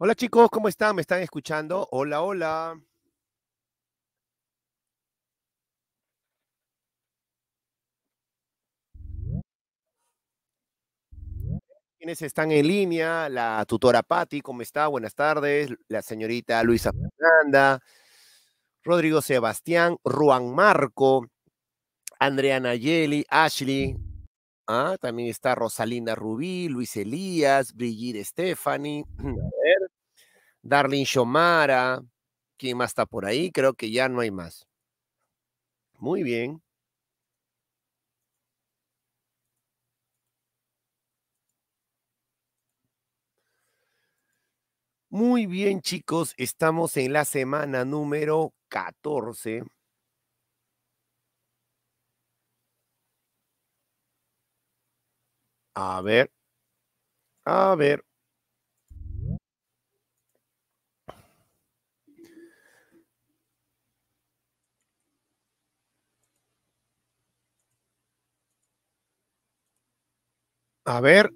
Hola chicos, ¿cómo están? ¿Me están escuchando? Hola, hola. Quienes están en línea, la tutora Patti, ¿cómo está? Buenas tardes. La señorita Luisa Fernanda, Rodrigo Sebastián, Juan Marco, Andrea Nayeli, Ashley. Ah, también está Rosalinda Rubí, Luis Elías, Brigitte Stephanie. Darlene Shomara, ¿quién más está por ahí? Creo que ya no hay más. Muy bien. Muy bien, chicos, estamos en la semana número 14. A ver, a ver. A ver,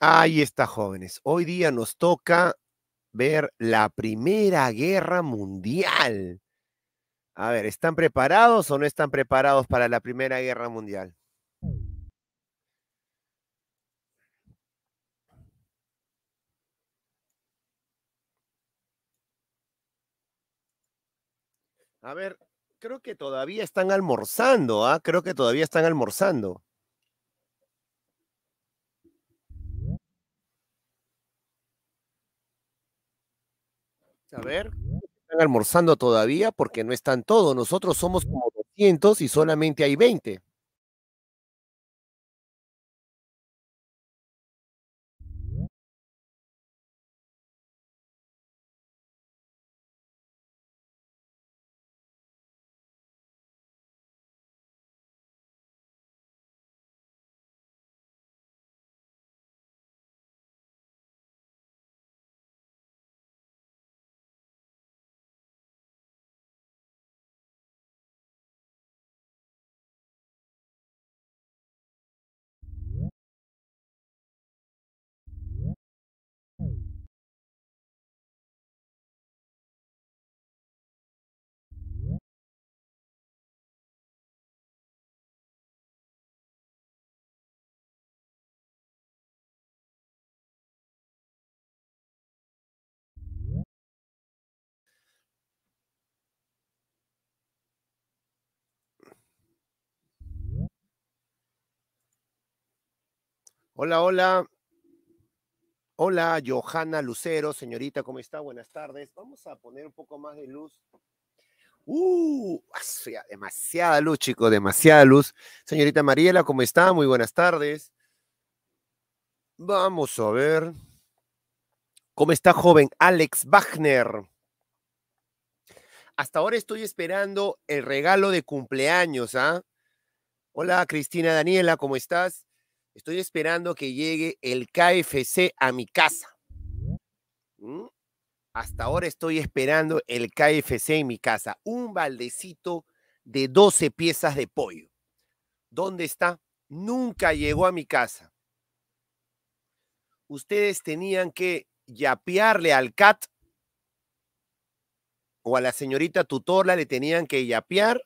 ahí está, jóvenes. Hoy día nos toca ver la Primera Guerra Mundial. A ver, ¿están preparados o no están preparados para la Primera Guerra Mundial? A ver, creo que todavía están almorzando, ¿ah? Creo que todavía están almorzando. A ver, están almorzando todavía porque no están todos. Nosotros somos como 200 y solamente hay 20. Hola, hola. Hola, Johanna Lucero, señorita, ¿cómo está? Buenas tardes. Vamos a poner un poco más de luz. Uh, ah, ah, demasiada luz, chicos, demasiada luz. Señorita Mariela, ¿cómo está? Muy buenas tardes. Vamos a ver. ¿Cómo está joven Alex Wagner? Hasta ahora estoy esperando el regalo de cumpleaños, ¿ah? Hola, Cristina Daniela, ¿cómo estás? Estoy esperando que llegue el KFC a mi casa. ¿Mm? Hasta ahora estoy esperando el KFC en mi casa. Un baldecito de 12 piezas de pollo. ¿Dónde está? Nunca llegó a mi casa. Ustedes tenían que yapearle al CAT o a la señorita tutora le tenían que yapear.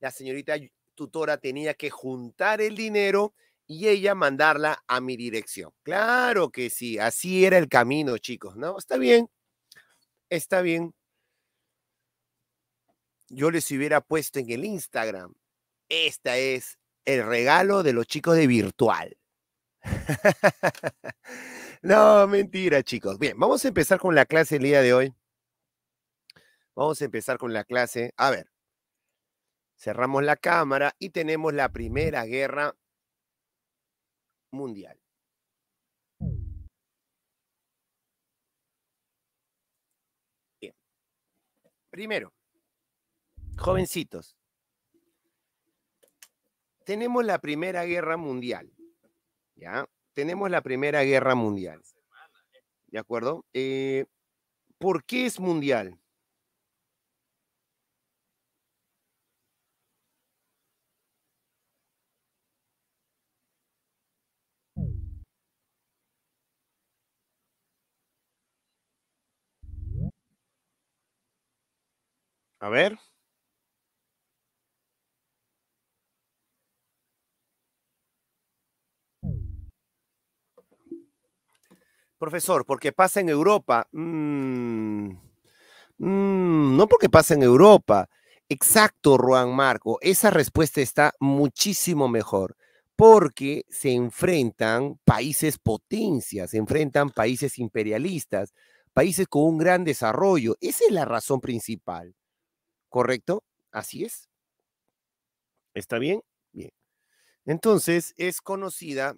La señorita tutora tenía que juntar el dinero y ella mandarla a mi dirección. Claro que sí, así era el camino, chicos, ¿no? Está bien, está bien. Yo les hubiera puesto en el Instagram, esta es el regalo de los chicos de virtual. no, mentira, chicos. Bien, vamos a empezar con la clase el día de hoy. Vamos a empezar con la clase. A ver, cerramos la cámara y tenemos la Primera Guerra mundial. Bien. Primero, jovencitos, tenemos la Primera Guerra Mundial. ¿Ya? Tenemos la Primera Guerra Mundial. ¿De acuerdo? Eh, ¿Por qué es mundial? A ver. Profesor, porque pasa en Europa. Mm, mm, no porque pasa en Europa. Exacto, Juan Marco. Esa respuesta está muchísimo mejor porque se enfrentan países potencias, se enfrentan países imperialistas, países con un gran desarrollo. Esa es la razón principal. ¿Correcto? Así es. ¿Está bien? Bien. Entonces, es conocida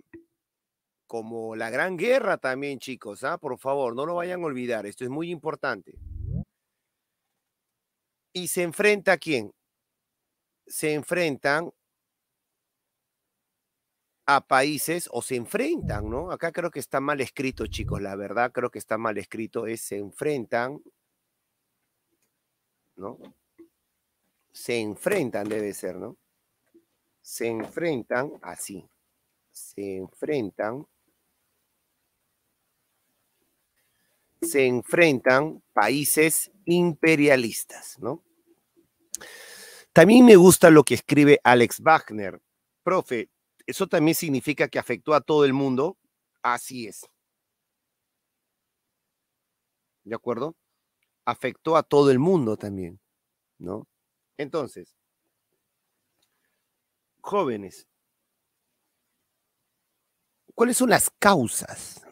como la Gran Guerra también, chicos. ¿ah? Por favor, no lo vayan a olvidar. Esto es muy importante. ¿Y se enfrenta a quién? Se enfrentan a países o se enfrentan, ¿no? Acá creo que está mal escrito, chicos, la verdad creo que está mal escrito, es se enfrentan, ¿no? se enfrentan, debe ser, ¿no? Se enfrentan así. Se enfrentan. Se enfrentan países imperialistas, ¿no? También me gusta lo que escribe Alex Wagner. Profe, ¿eso también significa que afectó a todo el mundo? Así es. ¿De acuerdo? Afectó a todo el mundo también, ¿no? Entonces, jóvenes, ¿cuáles son las causas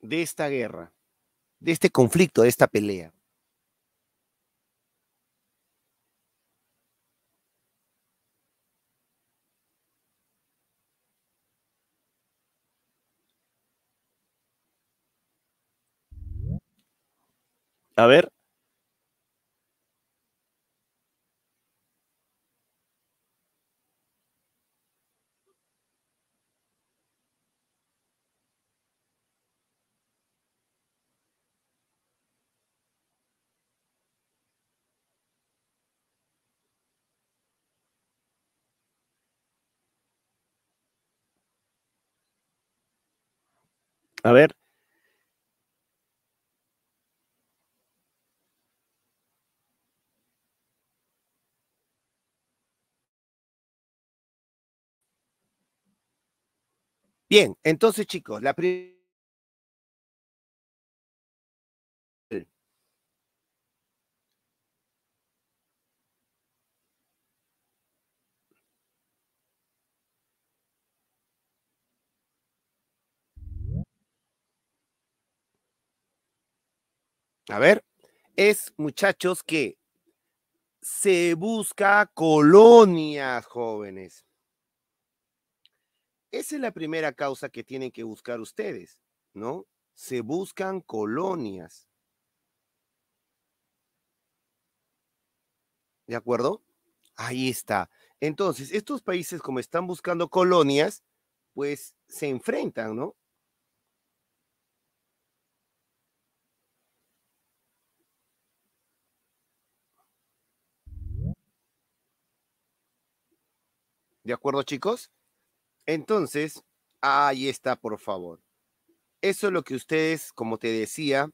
de esta guerra, de este conflicto, de esta pelea? A ver. A ver. Bien, entonces chicos, la primera... a ver, es muchachos que se busca colonias jóvenes. Esa es la primera causa que tienen que buscar ustedes, ¿no? Se buscan colonias. ¿De acuerdo? Ahí está. Entonces, estos países como están buscando colonias, pues se enfrentan, ¿no? ¿De acuerdo, chicos? Entonces, ahí está, por favor. Eso es lo que ustedes, como te decía,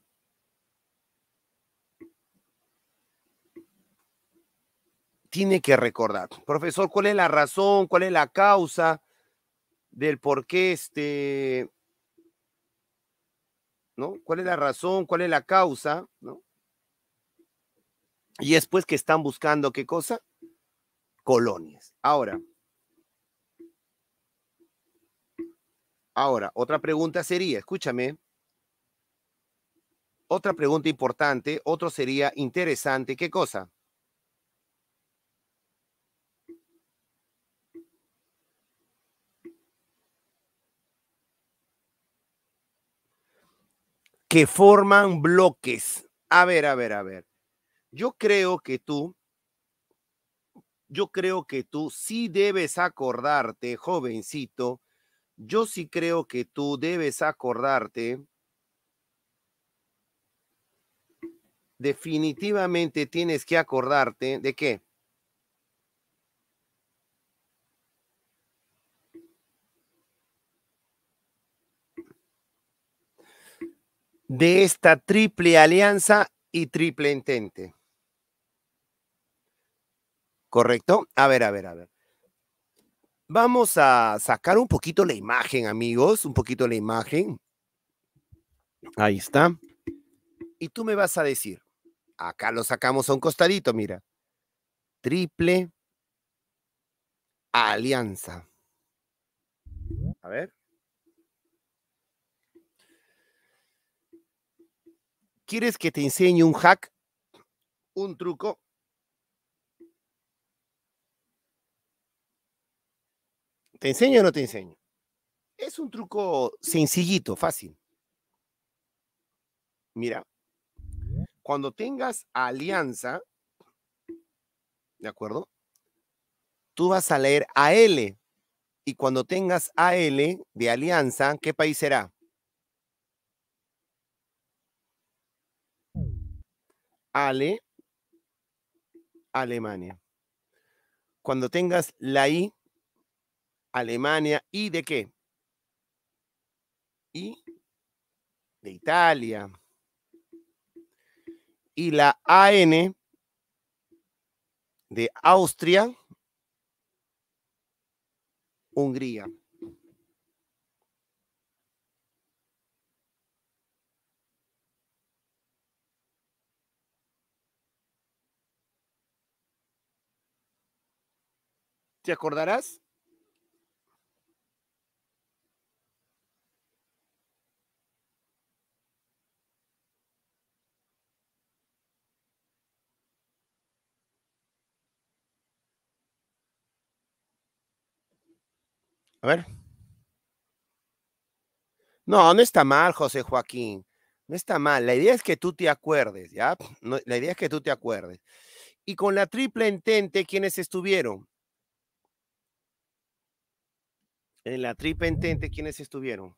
tiene que recordar. Profesor, ¿cuál es la razón? ¿Cuál es la causa del por qué este... ¿No? ¿Cuál es la razón? ¿Cuál es la causa? ¿No? Y después que están buscando qué cosa? Colonias. Ahora, Ahora, otra pregunta sería, escúchame, otra pregunta importante, otro sería interesante, ¿qué cosa? Que forman bloques. A ver, a ver, a ver. Yo creo que tú, yo creo que tú sí debes acordarte, jovencito, yo sí creo que tú debes acordarte. Definitivamente tienes que acordarte de qué. De esta triple alianza y triple entente. ¿Correcto? A ver, a ver, a ver. Vamos a sacar un poquito la imagen, amigos, un poquito la imagen. Ahí está. Y tú me vas a decir, acá lo sacamos a un costadito, mira. Triple alianza. A ver. ¿Quieres que te enseñe un hack? ¿Un truco? ¿Te enseño o no te enseño? Es un truco sencillito, fácil. Mira, cuando tengas alianza, ¿de acuerdo? Tú vas a leer AL. Y cuando tengas AL de alianza, ¿qué país será? Ale, Alemania. Cuando tengas la I Alemania y de qué? Y de Italia. Y la AN de Austria, Hungría. ¿Te acordarás? A ver. No, no está mal, José Joaquín. No está mal. La idea es que tú te acuerdes, ¿ya? la idea es que tú te acuerdes. Y con la triple entente, ¿quiénes estuvieron? En la triple entente, ¿quiénes estuvieron?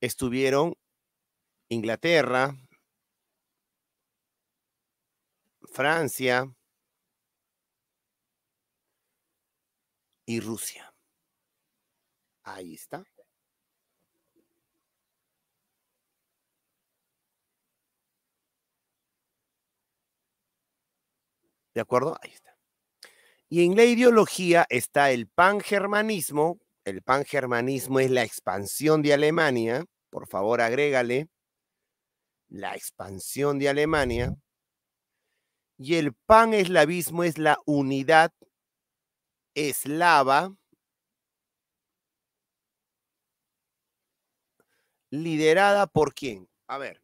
Estuvieron Inglaterra, Francia, y Rusia. Ahí está. ¿De acuerdo? Ahí está. Y en la ideología está el pangermanismo. El pangermanismo es la expansión de Alemania. Por favor, agrégale. La expansión de Alemania. Y el pan eslavismo es la unidad eslava liderada por quién? A ver.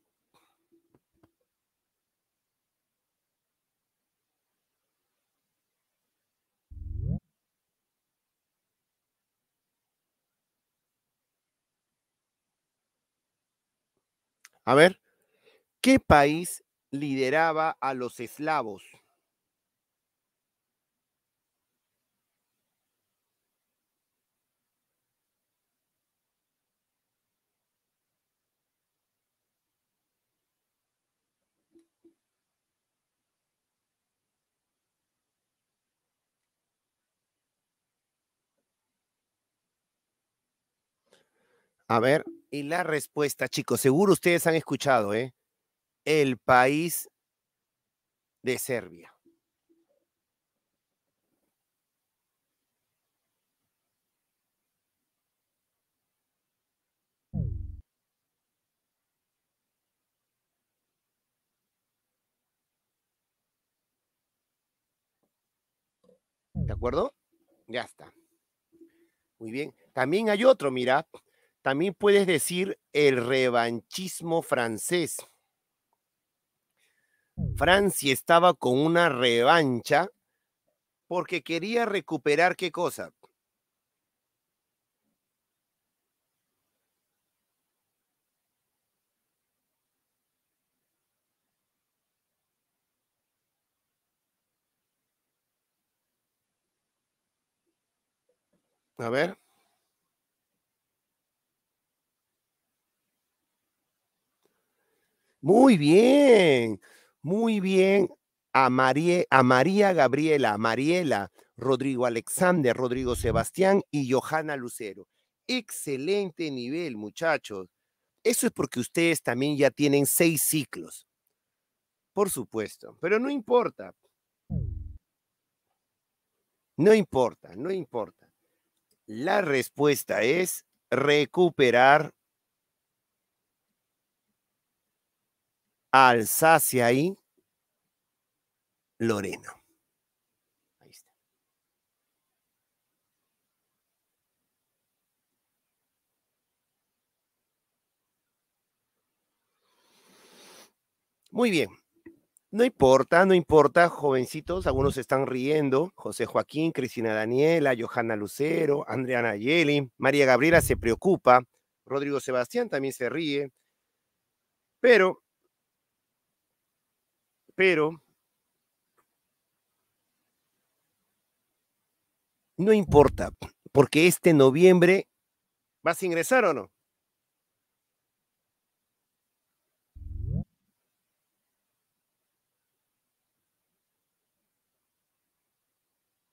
A ver, ¿qué país lideraba a los eslavos? A ver. Y la respuesta, chicos, seguro ustedes han escuchado, ¿eh? El país de Serbia. ¿De acuerdo? Ya está. Muy bien. También hay otro, mira, también puedes decir el revanchismo francés. Francia estaba con una revancha porque quería recuperar qué cosa. A ver. Muy bien, muy bien. A, a María Gabriela, Mariela, Rodrigo Alexander, Rodrigo Sebastián y Johanna Lucero. Excelente nivel, muchachos. Eso es porque ustedes también ya tienen seis ciclos. Por supuesto, pero no importa. No importa, no importa. La respuesta es recuperar Alsacia y Lorena. Ahí está. Muy bien. No importa, no importa, jovencitos, algunos están riendo. José Joaquín, Cristina Daniela, Johanna Lucero, Andrea Nayeli, María Gabriela se preocupa, Rodrigo Sebastián también se ríe. Pero pero no importa, porque este noviembre vas a ingresar o no.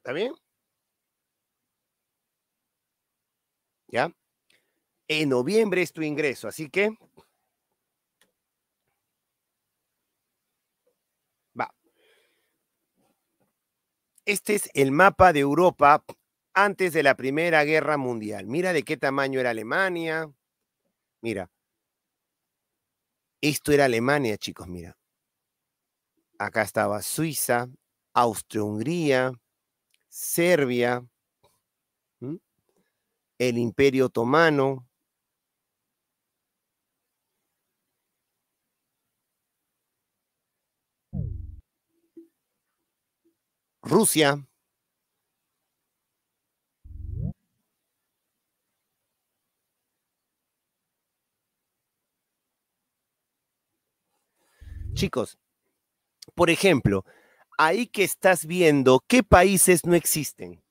¿Está bien? ¿Ya? En noviembre es tu ingreso, así que este es el mapa de Europa antes de la Primera Guerra Mundial. Mira de qué tamaño era Alemania. Mira. Esto era Alemania, chicos, mira. Acá estaba Suiza, Austria-Hungría, Serbia, el Imperio Otomano, Rusia. Chicos, por ejemplo, ahí que estás viendo qué países no existen.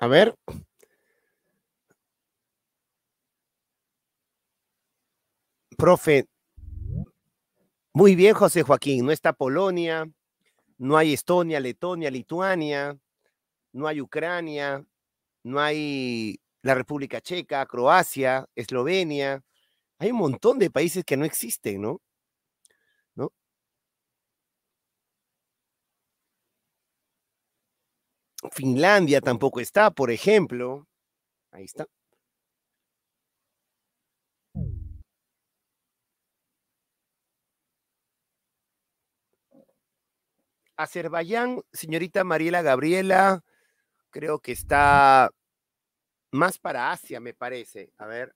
A ver. Profe, muy bien, José Joaquín. No está Polonia, no hay Estonia, Letonia, Lituania, no hay Ucrania, no hay la República Checa, Croacia, Eslovenia. Hay un montón de países que no existen, ¿no? Finlandia tampoco está, por ejemplo. Ahí está. Azerbaiyán, señorita Mariela Gabriela, creo que está más para Asia, me parece. A ver,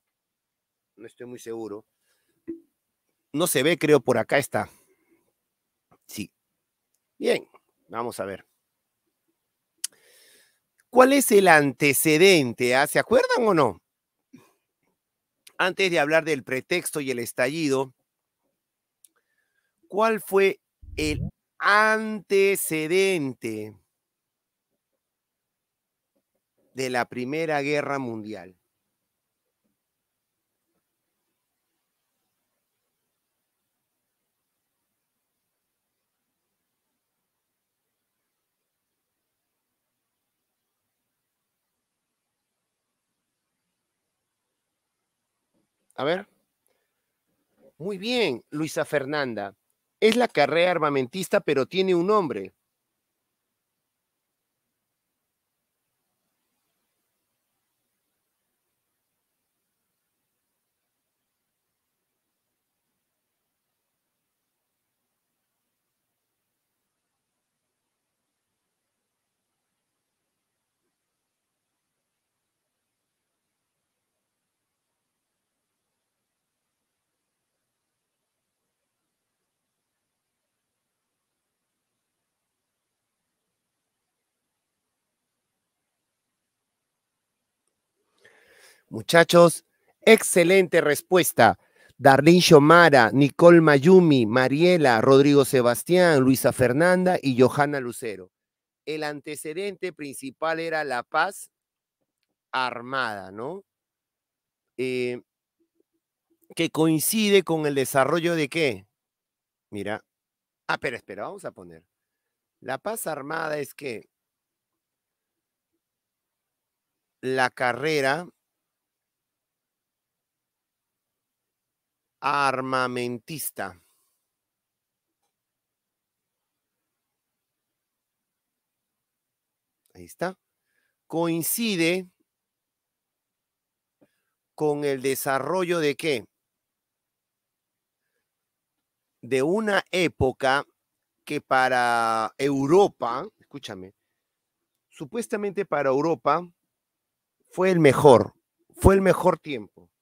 no estoy muy seguro. No se ve, creo, por acá está. Sí. Bien, vamos a ver. ¿Cuál es el antecedente? ¿Ah, ¿Se acuerdan o no? Antes de hablar del pretexto y el estallido, ¿cuál fue el antecedente de la Primera Guerra Mundial? A ver. Muy bien, Luisa Fernanda. Es la carrera armamentista, pero tiene un nombre. Muchachos, excelente respuesta. Darlene Shomara, Nicole Mayumi, Mariela, Rodrigo Sebastián, Luisa Fernanda y Johanna Lucero. El antecedente principal era la paz armada, ¿no? Eh, que coincide con el desarrollo de qué? Mira. Ah, pero espera, vamos a poner. La paz armada es que la carrera armamentista. Ahí está. Coincide con el desarrollo de qué? De una época que para Europa, escúchame, supuestamente para Europa fue el mejor, fue el mejor tiempo.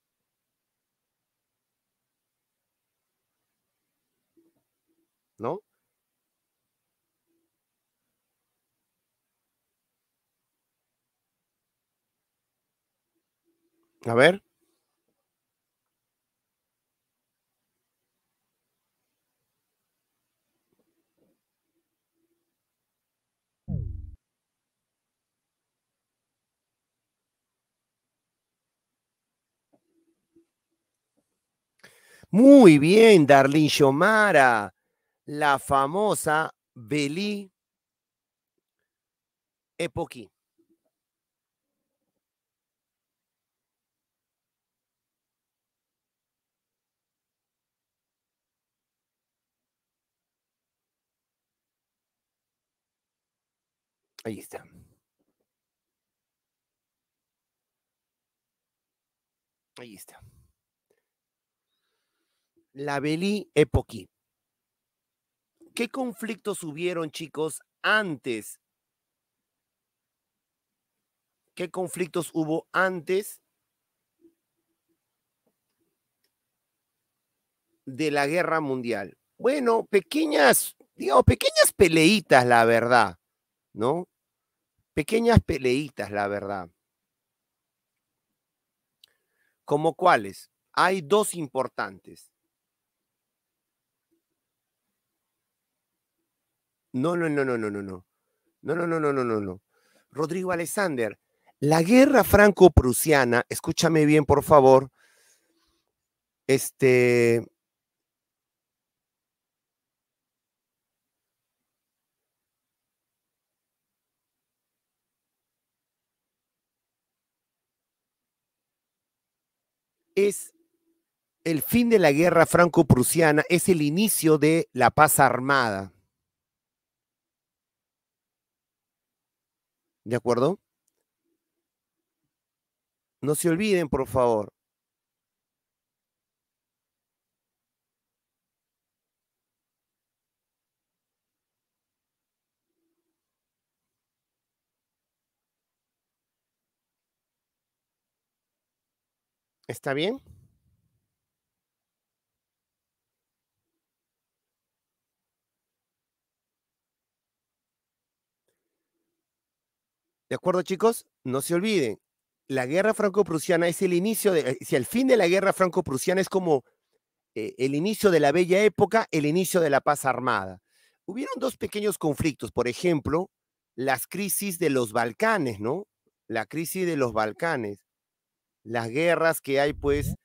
A ver. Muy bien, Darlin Yomara, la famosa Belí Epoquí. Ahí está. Ahí está. La Belí Epoqui. ¿Qué conflictos hubieron, chicos, antes? ¿Qué conflictos hubo antes de la guerra mundial? Bueno, pequeñas, digo, pequeñas peleitas, la verdad, ¿no? pequeñas peleitas, la verdad. ¿Cómo cuáles? Hay dos importantes. No, no, no, no, no, no, no. No, no, no, no, no, no, no. Rodrigo Alexander, la guerra franco-prusiana, escúchame bien, por favor. Este, es el fin de la guerra franco-prusiana, es el inicio de la paz armada. ¿De acuerdo? No se olviden, por favor, ¿Está bien? ¿De acuerdo, chicos? No se olviden, la guerra franco-prusiana es el inicio, de, eh, si el fin de la guerra franco-prusiana es como eh, el inicio de la bella época, el inicio de la paz armada. Hubieron dos pequeños conflictos, por ejemplo, las crisis de los Balcanes, ¿no? La crisis de los Balcanes las guerras que hay pues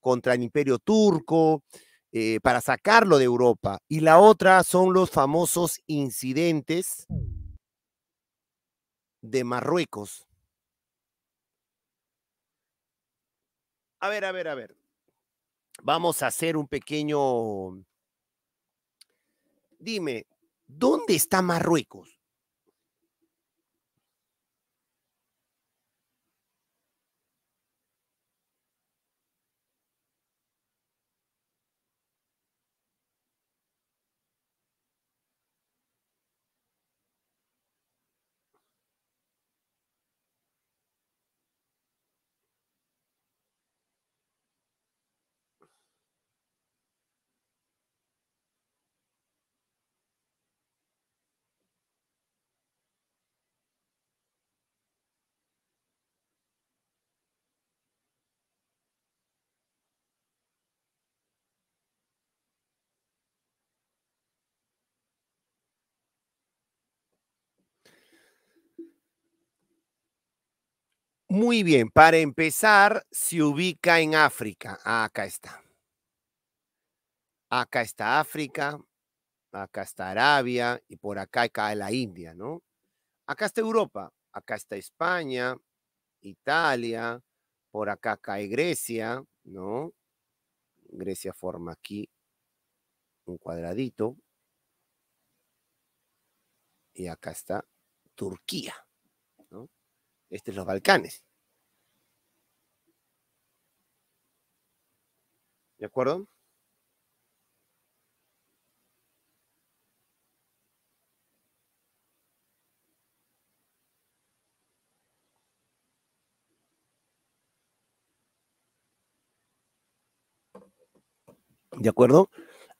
contra el imperio turco, eh, para sacarlo de Europa. Y la otra son los famosos incidentes de Marruecos. A ver, a ver, a ver. Vamos a hacer un pequeño... Dime, ¿dónde está Marruecos? Muy bien, para empezar, se ubica en África. Ah, acá está. Acá está África, acá está Arabia y por acá cae la India, ¿no? Acá está Europa, acá está España, Italia, por acá cae Grecia, ¿no? Grecia forma aquí un cuadradito. Y acá está Turquía este es los Balcanes. ¿De acuerdo? ¿De acuerdo?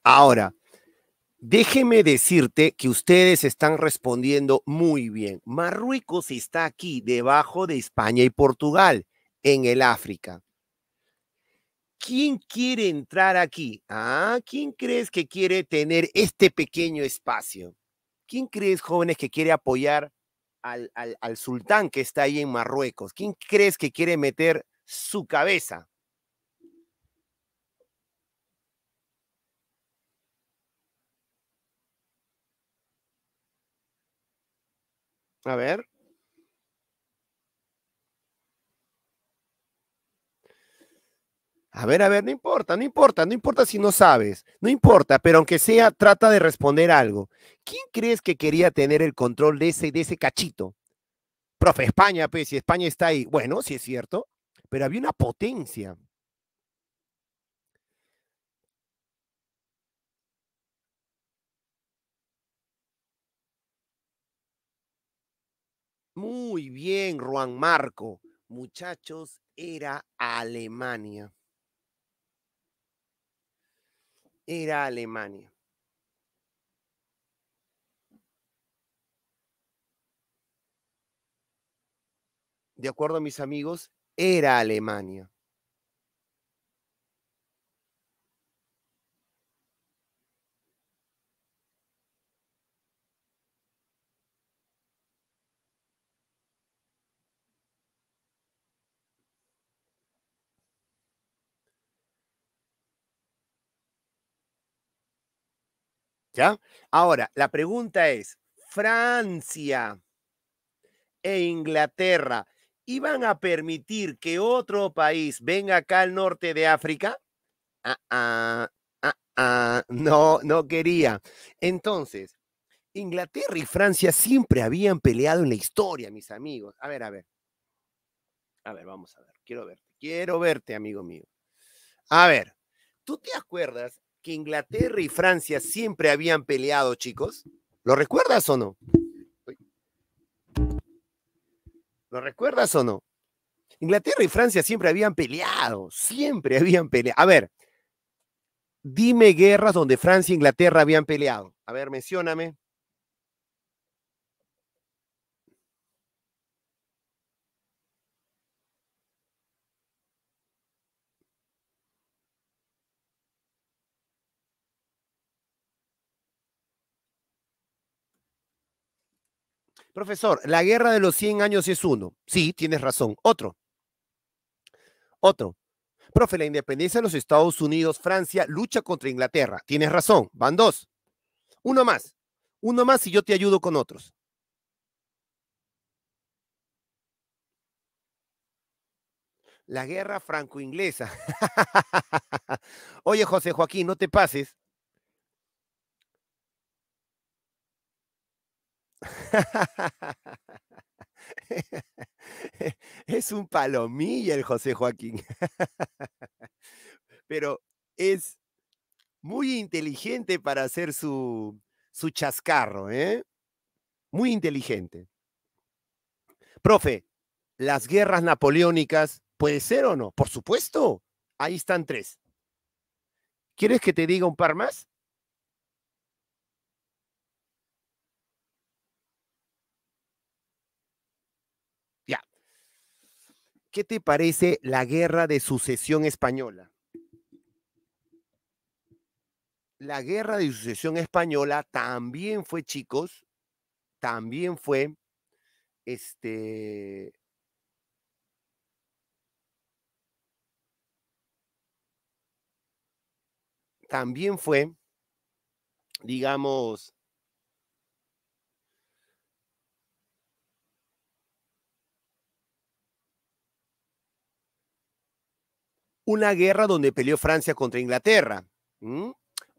Ahora, Déjeme decirte que ustedes están respondiendo muy bien. Marruecos está aquí, debajo de España y Portugal, en el África. ¿Quién quiere entrar aquí? Ah, ¿Quién crees que quiere tener este pequeño espacio? ¿Quién crees, jóvenes, que quiere apoyar al, al sultán que está ahí en Marruecos? ¿Quién crees que quiere meter su cabeza? A ver. A ver, a ver, no importa, no importa, no importa si no sabes, no importa, pero aunque sea, trata de responder algo. ¿Quién crees que quería tener el control de ese, de ese cachito? Profe, España, pues, si España está ahí, bueno, sí es cierto, pero había una potencia, Muy bien, Juan Marco. Muchachos, era Alemania. Era Alemania. De acuerdo mis amigos, era Alemania. ¿Ya? Ahora, la pregunta es, Francia e Inglaterra iban a permitir que otro país venga acá al norte de África? Ah, ah, ah, ah, no, no quería. Entonces, Inglaterra y Francia siempre habían peleado en la historia, mis amigos. A ver, a ver. A ver, vamos a ver. Quiero verte. Quiero verte, amigo mío. A ver, ¿tú te acuerdas que Inglaterra y Francia siempre habían peleado, chicos? ¿Lo recuerdas o no? ¿Lo recuerdas o no? Inglaterra y Francia siempre habían peleado, siempre habían peleado. A ver, dime guerras donde Francia e Inglaterra habían peleado. A ver, mencióname. Profesor, la guerra de los 100 años es uno. Sí, tienes razón. Otro. Otro. Profe, la independencia de los Estados Unidos, Francia, lucha contra Inglaterra. Tienes razón. Van dos. Uno más. Uno más y yo te ayudo con otros. La guerra franco-inglesa. Oye, José Joaquín, no te pases. es un palomilla el José Joaquín. Pero es muy inteligente para hacer su, su chascarro, ¿eh? Muy inteligente. Profe, las guerras napoleónicas, ¿puede ser o no? Por supuesto. Ahí están tres. ¿Quieres que te diga un par más? ¿qué te parece la guerra de sucesión española? La guerra de sucesión española también fue, chicos, también fue, este, también fue, digamos, una guerra donde peleó Francia contra Inglaterra.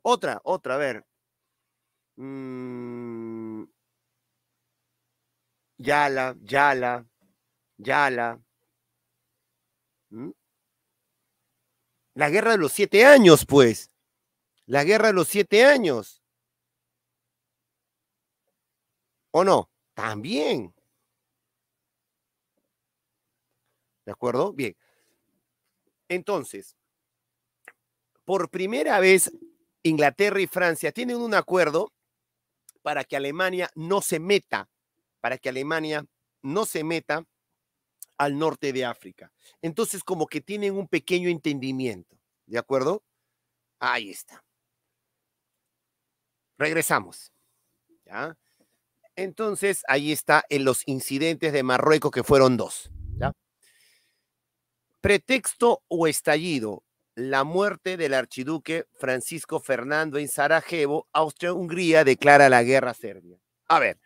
Otra, otra, a ver. Mm. Yala, Yala, Yala. La guerra de los siete años, pues. La guerra de los siete años. ¿O no? También. ¿De acuerdo? Bien. Entonces, por primera vez, Inglaterra y Francia tienen un acuerdo para que Alemania no se meta, para que Alemania no se meta al norte de África. Entonces, como que tienen un pequeño entendimiento, ¿de acuerdo? Ahí está. Regresamos. Entonces, ahí está en los incidentes de Marruecos, que fueron dos. Pretexto o estallido, la muerte del archiduque Francisco Fernando en Sarajevo, Austria-Hungría declara la guerra a Serbia. A ver,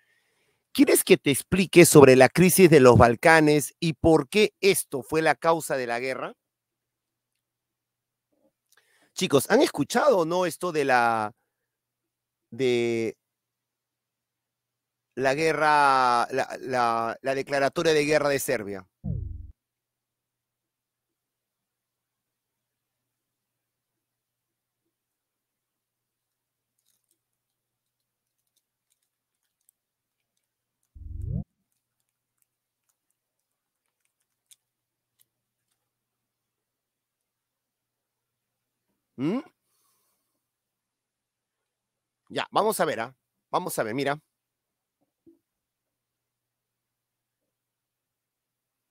¿quieres que te explique sobre la crisis de los Balcanes y por qué esto fue la causa de la guerra? Chicos, ¿han escuchado o no esto de la de la guerra, la declaratoria de guerra de Serbia? ¿Mm? Ya, vamos a ver, ¿ah? Vamos a ver, mira.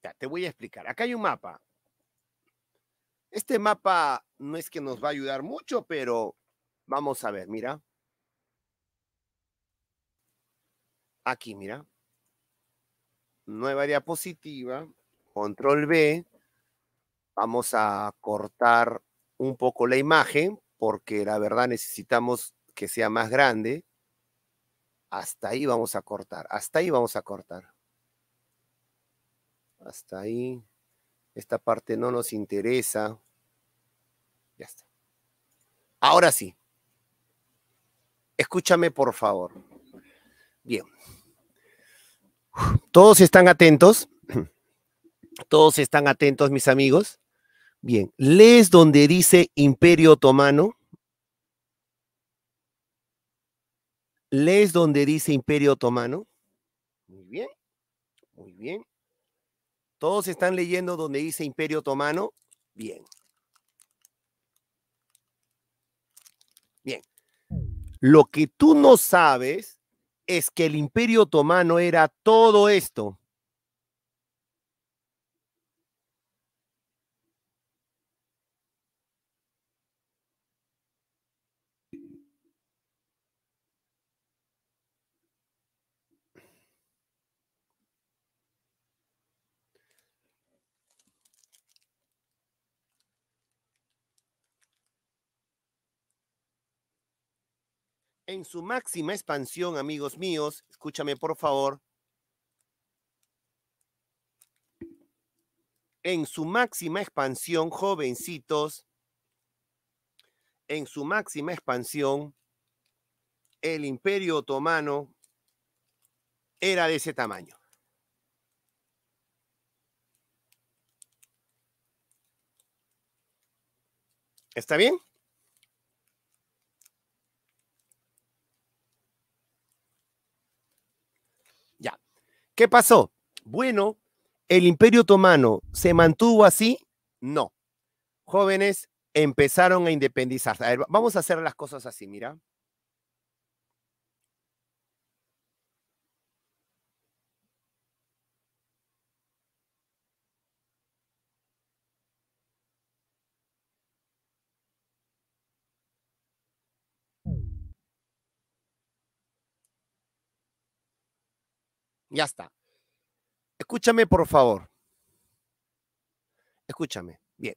Ya, te voy a explicar. Acá hay un mapa. Este mapa no es que nos va a ayudar mucho, pero vamos a ver, mira. Aquí, mira. Nueva diapositiva, control B. Vamos a cortar un poco la imagen, porque la verdad necesitamos que sea más grande. Hasta ahí vamos a cortar, hasta ahí vamos a cortar. Hasta ahí. Esta parte no nos interesa. Ya está. Ahora sí. Escúchame, por favor. Bien. Todos están atentos. Todos están atentos, mis amigos. Bien, lees donde dice Imperio Otomano. ¿Lees donde dice Imperio Otomano? Muy bien, muy bien. ¿Todos están leyendo donde dice Imperio Otomano? Bien. Bien. Lo que tú no sabes es que el Imperio Otomano era todo esto. en su máxima expansión, amigos míos, escúchame por favor, en su máxima expansión, jovencitos, en su máxima expansión, el imperio otomano era de ese tamaño. ¿Está bien? ¿Qué pasó? Bueno, ¿el imperio otomano se mantuvo así? No. Jóvenes empezaron a independizarse. A ver, vamos a hacer las cosas así, mira. Ya está. Escúchame, por favor. Escúchame. Bien.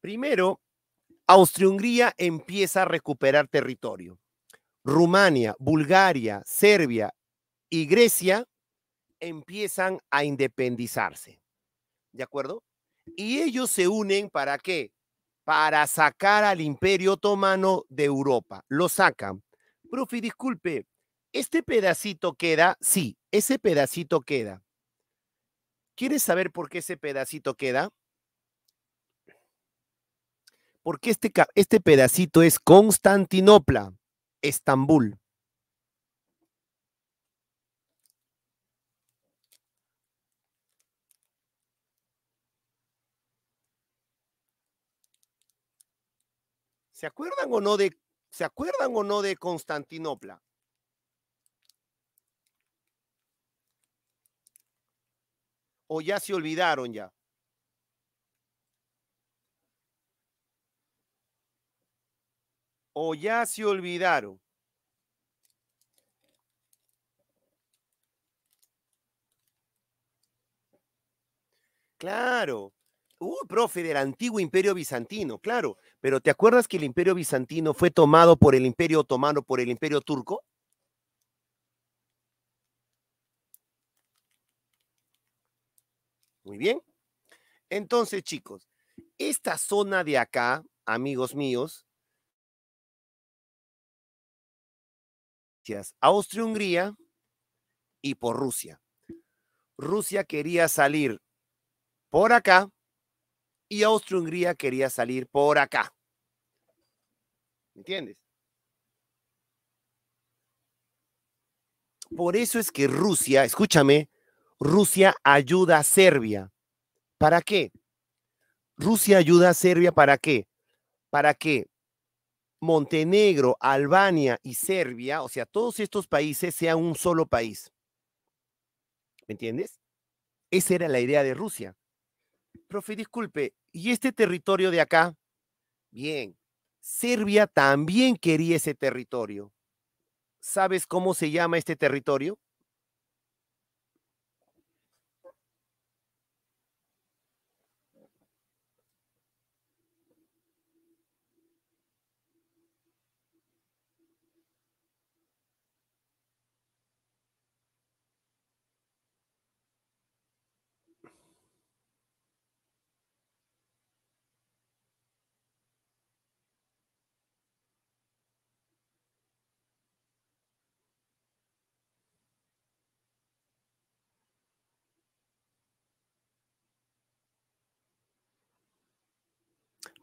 Primero, Austria-Hungría empieza a recuperar territorio. Rumania, Bulgaria, Serbia y Grecia empiezan a independizarse. ¿De acuerdo? Y ellos se unen para qué? Para sacar al imperio otomano de Europa. Lo sacan. Profi, disculpe, ¿este pedacito queda? Sí, ese pedacito queda. ¿Quieres saber por qué ese pedacito queda? Porque este, este pedacito es Constantinopla, Estambul. ¿Se acuerdan o no de, ¿se acuerdan o no de Constantinopla? o ya se olvidaron ya? ¿O ya se olvidaron? Claro. Uh, profe, del antiguo imperio bizantino, claro. Pero ¿te acuerdas que el imperio bizantino fue tomado por el imperio otomano, por el imperio turco? Muy bien. Entonces, chicos, esta zona de acá, amigos míos, Austria-Hungría y por Rusia. Rusia quería salir por acá y Austria-Hungría quería salir por acá. ¿Entiendes? Por eso es que Rusia, escúchame, Rusia ayuda a Serbia. ¿Para qué? Rusia ayuda a Serbia para qué? Para que Montenegro, Albania y Serbia, o sea, todos estos países sean un solo país. ¿Me entiendes? Esa era la idea de Rusia. Profe, disculpe, ¿y este territorio de acá? Bien, Serbia también quería ese territorio. ¿Sabes cómo se llama este territorio?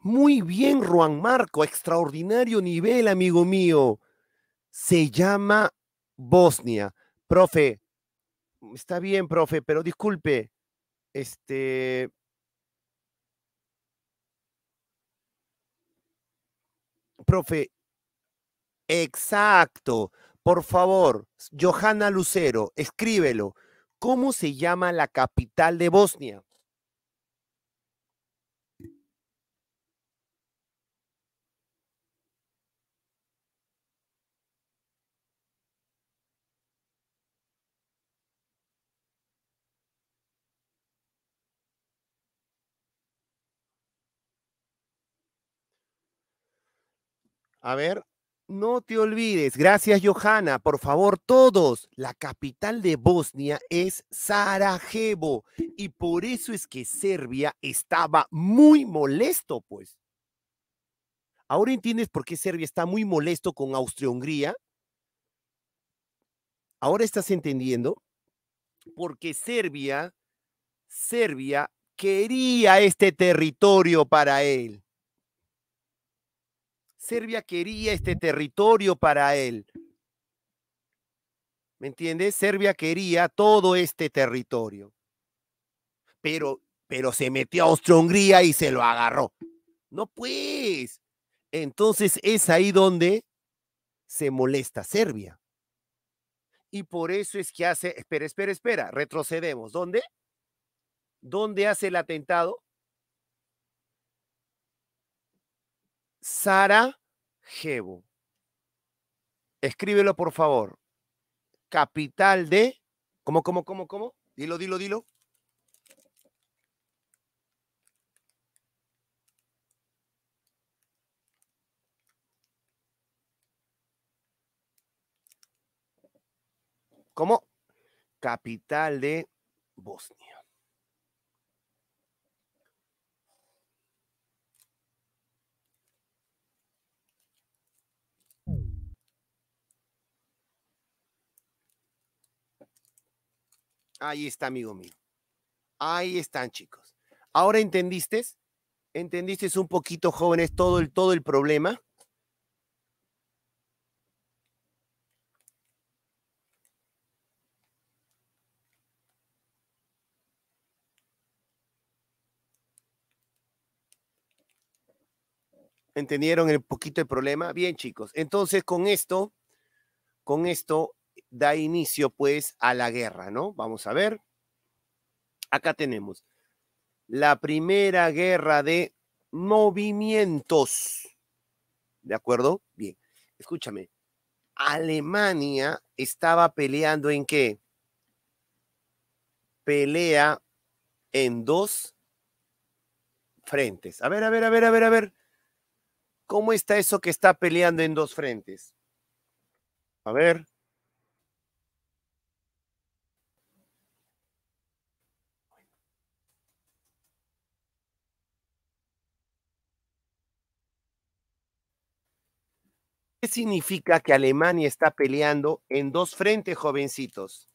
Muy bien, Juan Marco, extraordinario nivel, amigo mío. Se llama Bosnia. Profe, está bien, profe, pero disculpe. Este. Profe, exacto. Por favor, Johanna Lucero, escríbelo. ¿Cómo se llama la capital de Bosnia? A ver, no te olvides, gracias Johanna, por favor todos, la capital de Bosnia es Sarajevo y por eso es que Serbia estaba muy molesto, pues. Ahora entiendes por qué Serbia está muy molesto con Austria-Hungría. Ahora estás entendiendo porque Serbia, Serbia quería este territorio para él. Serbia quería este territorio para él. ¿Me entiendes? Serbia quería todo este territorio. Pero, pero se metió a Austria-Hungría y se lo agarró. No, pues. Entonces es ahí donde se molesta Serbia. Y por eso es que hace, espera, espera, espera, retrocedemos. ¿Dónde? ¿Dónde hace el atentado? Sara Sarajevo. Escríbelo, por favor. Capital de. ¿Cómo, cómo, cómo, cómo? Dilo, dilo, dilo. ¿Cómo? Capital de Bosnia. Ahí está, amigo mío. Ahí están, chicos. Ahora entendiste, entendiste un poquito, jóvenes, todo el, todo el problema. ¿Entendieron el poquito el problema? Bien, chicos. Entonces, con esto, con esto da inicio pues a la guerra, ¿no? Vamos a ver. Acá tenemos la primera guerra de movimientos. ¿De acuerdo? Bien. Escúchame. Alemania estaba peleando en qué? Pelea en dos frentes. A ver, a ver, a ver, a ver, a ver. ¿Cómo está eso que está peleando en dos frentes? A ver. ¿Qué significa que Alemania está peleando en dos frentes, jovencitos?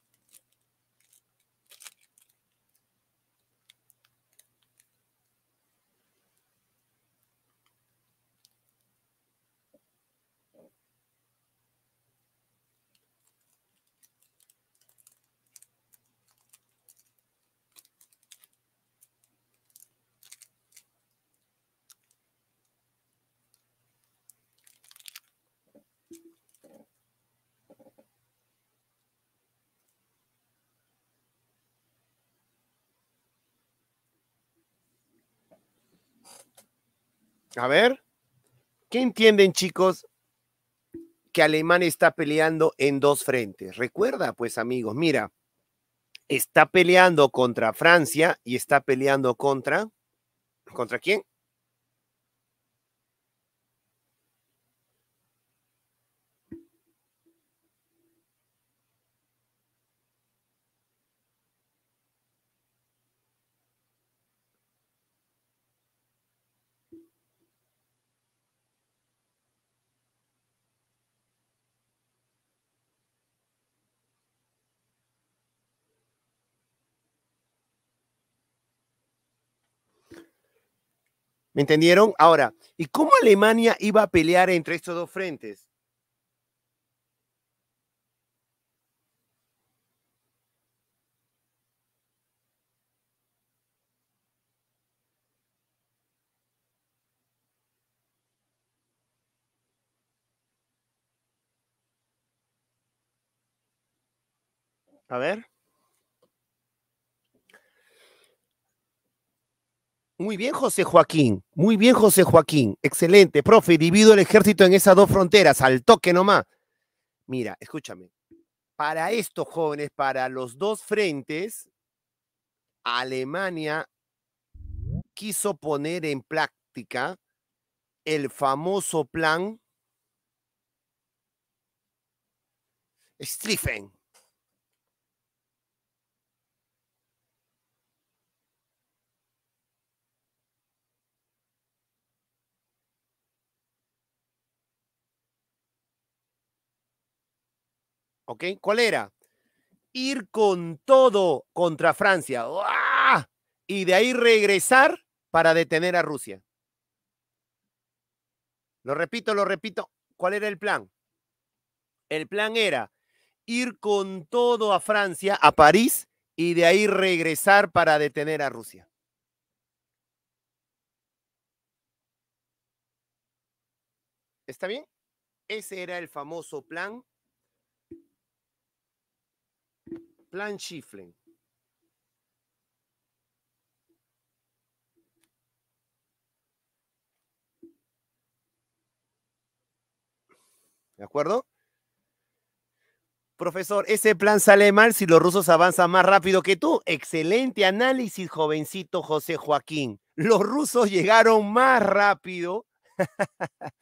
A ver, ¿qué entienden chicos que Alemania está peleando en dos frentes? Recuerda, pues amigos, mira, está peleando contra Francia y está peleando contra... ¿Contra quién? ¿Me entendieron? Ahora, ¿y cómo Alemania iba a pelear entre estos dos frentes? A ver. Muy bien, José Joaquín. Muy bien, José Joaquín. Excelente. Profe, divido el ejército en esas dos fronteras, al toque nomás. Mira, escúchame. Para estos jóvenes, para los dos frentes, Alemania quiso poner en práctica el famoso plan Streifen. ¿Cuál era? Ir con todo contra Francia y de ahí regresar para detener a Rusia. Lo repito, lo repito. ¿Cuál era el plan? El plan era ir con todo a Francia, a París, y de ahí regresar para detener a Rusia. ¿Está bien? Ese era el famoso plan Plan Schifling. ¿De acuerdo? Profesor, ese plan sale mal si los rusos avanzan más rápido que tú. Excelente análisis, jovencito José Joaquín. Los rusos llegaron más rápido.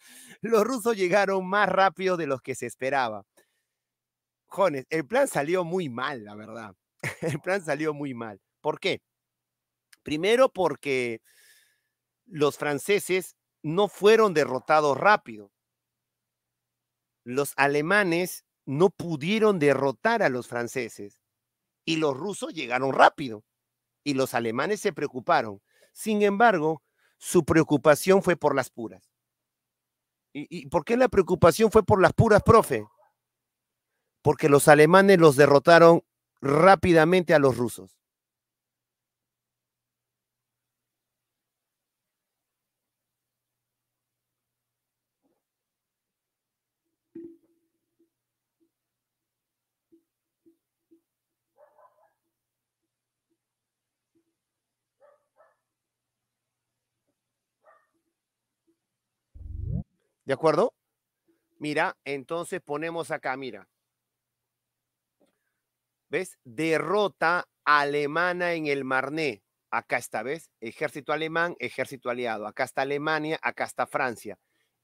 los rusos llegaron más rápido de los que se esperaba el plan salió muy mal, la verdad. El plan salió muy mal. ¿Por qué? Primero porque los franceses no fueron derrotados rápido. Los alemanes no pudieron derrotar a los franceses y los rusos llegaron rápido y los alemanes se preocuparon. Sin embargo, su preocupación fue por las puras. ¿Y, y por qué la preocupación fue por las puras, profe? porque los alemanes los derrotaron rápidamente a los rusos. ¿De acuerdo? Mira, entonces ponemos acá, mira. ¿ves? Derrota alemana en el Marné. Acá está, ¿ves? Ejército alemán, ejército aliado. Acá está Alemania, acá está Francia.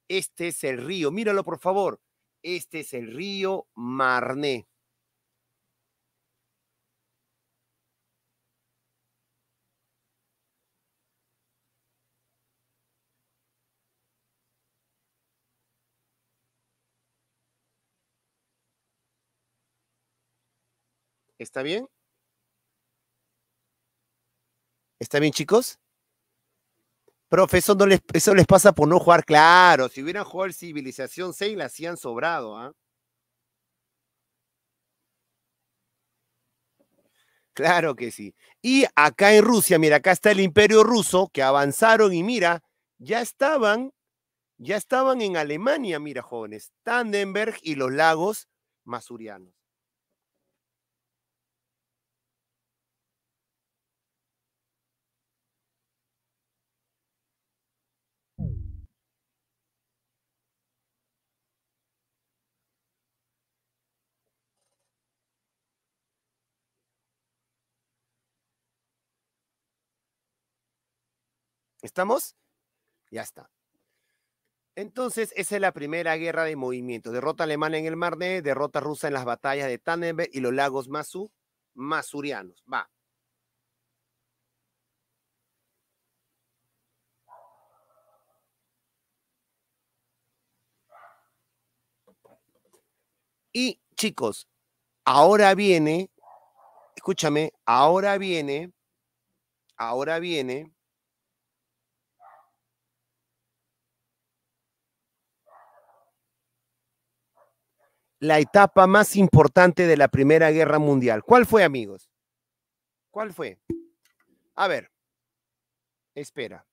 Este es el río, míralo por favor. Este es el río Marné. ¿Está bien? ¿Está bien, chicos? Profesor, eso, no les, pasa por no jugar. Claro, si hubieran jugado Civilización 6, la hacían sobrado. ¿ah? Claro que sí. Y acá en Rusia, mira, acá está el imperio ruso que avanzaron y mira, ya estaban, ya estaban en Alemania, mira, jóvenes, Tandenberg y los lagos masurianos. ¿Estamos? Ya está. Entonces, esa es la primera guerra de movimiento. Derrota alemana en el Mar derrota rusa en las batallas de Tannenberg y los lagos Masu, masurianos. Va. Y chicos, ahora viene, escúchame, ahora viene, ahora viene la etapa más importante de la Primera Guerra Mundial. ¿Cuál fue, amigos? ¿Cuál fue? A ver, espera.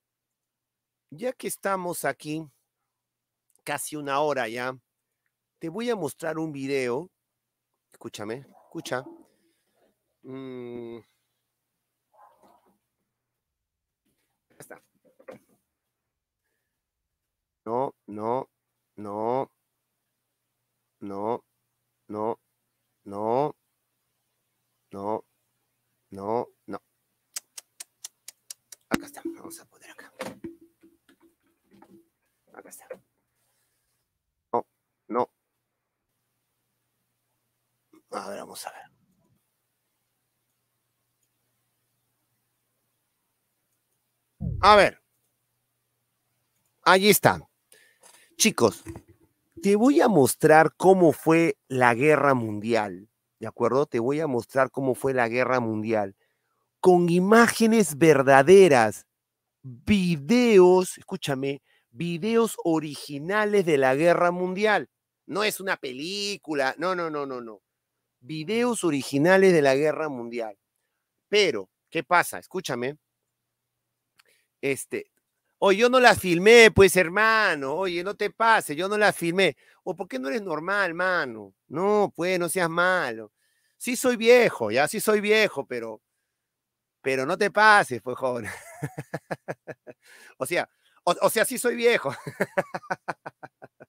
Ya que estamos aquí, casi una hora ya, te voy a mostrar un video. Escúchame, escucha. Mm. Está. No, no, no no, no, no, no, no, no. Acá está, vamos a poner acá. Acá está. No, no. A ver, vamos a ver. A ver. Allí está. Chicos, te voy a mostrar cómo fue la guerra mundial, ¿de acuerdo? Te voy a mostrar cómo fue la guerra mundial con imágenes verdaderas, videos, escúchame, videos originales de la guerra mundial. No es una película, no, no, no, no, no. Videos originales de la guerra mundial. Pero, ¿qué pasa? Escúchame. Este, Oye, yo no la filmé, pues, hermano. Oye, no te pases, yo no la filmé. O, ¿por qué no eres normal, mano? No, pues, no seas malo. Sí soy viejo, ya, sí soy viejo, pero, pero no te pases, pues, joven. o sea, o, o, sea, sí soy viejo.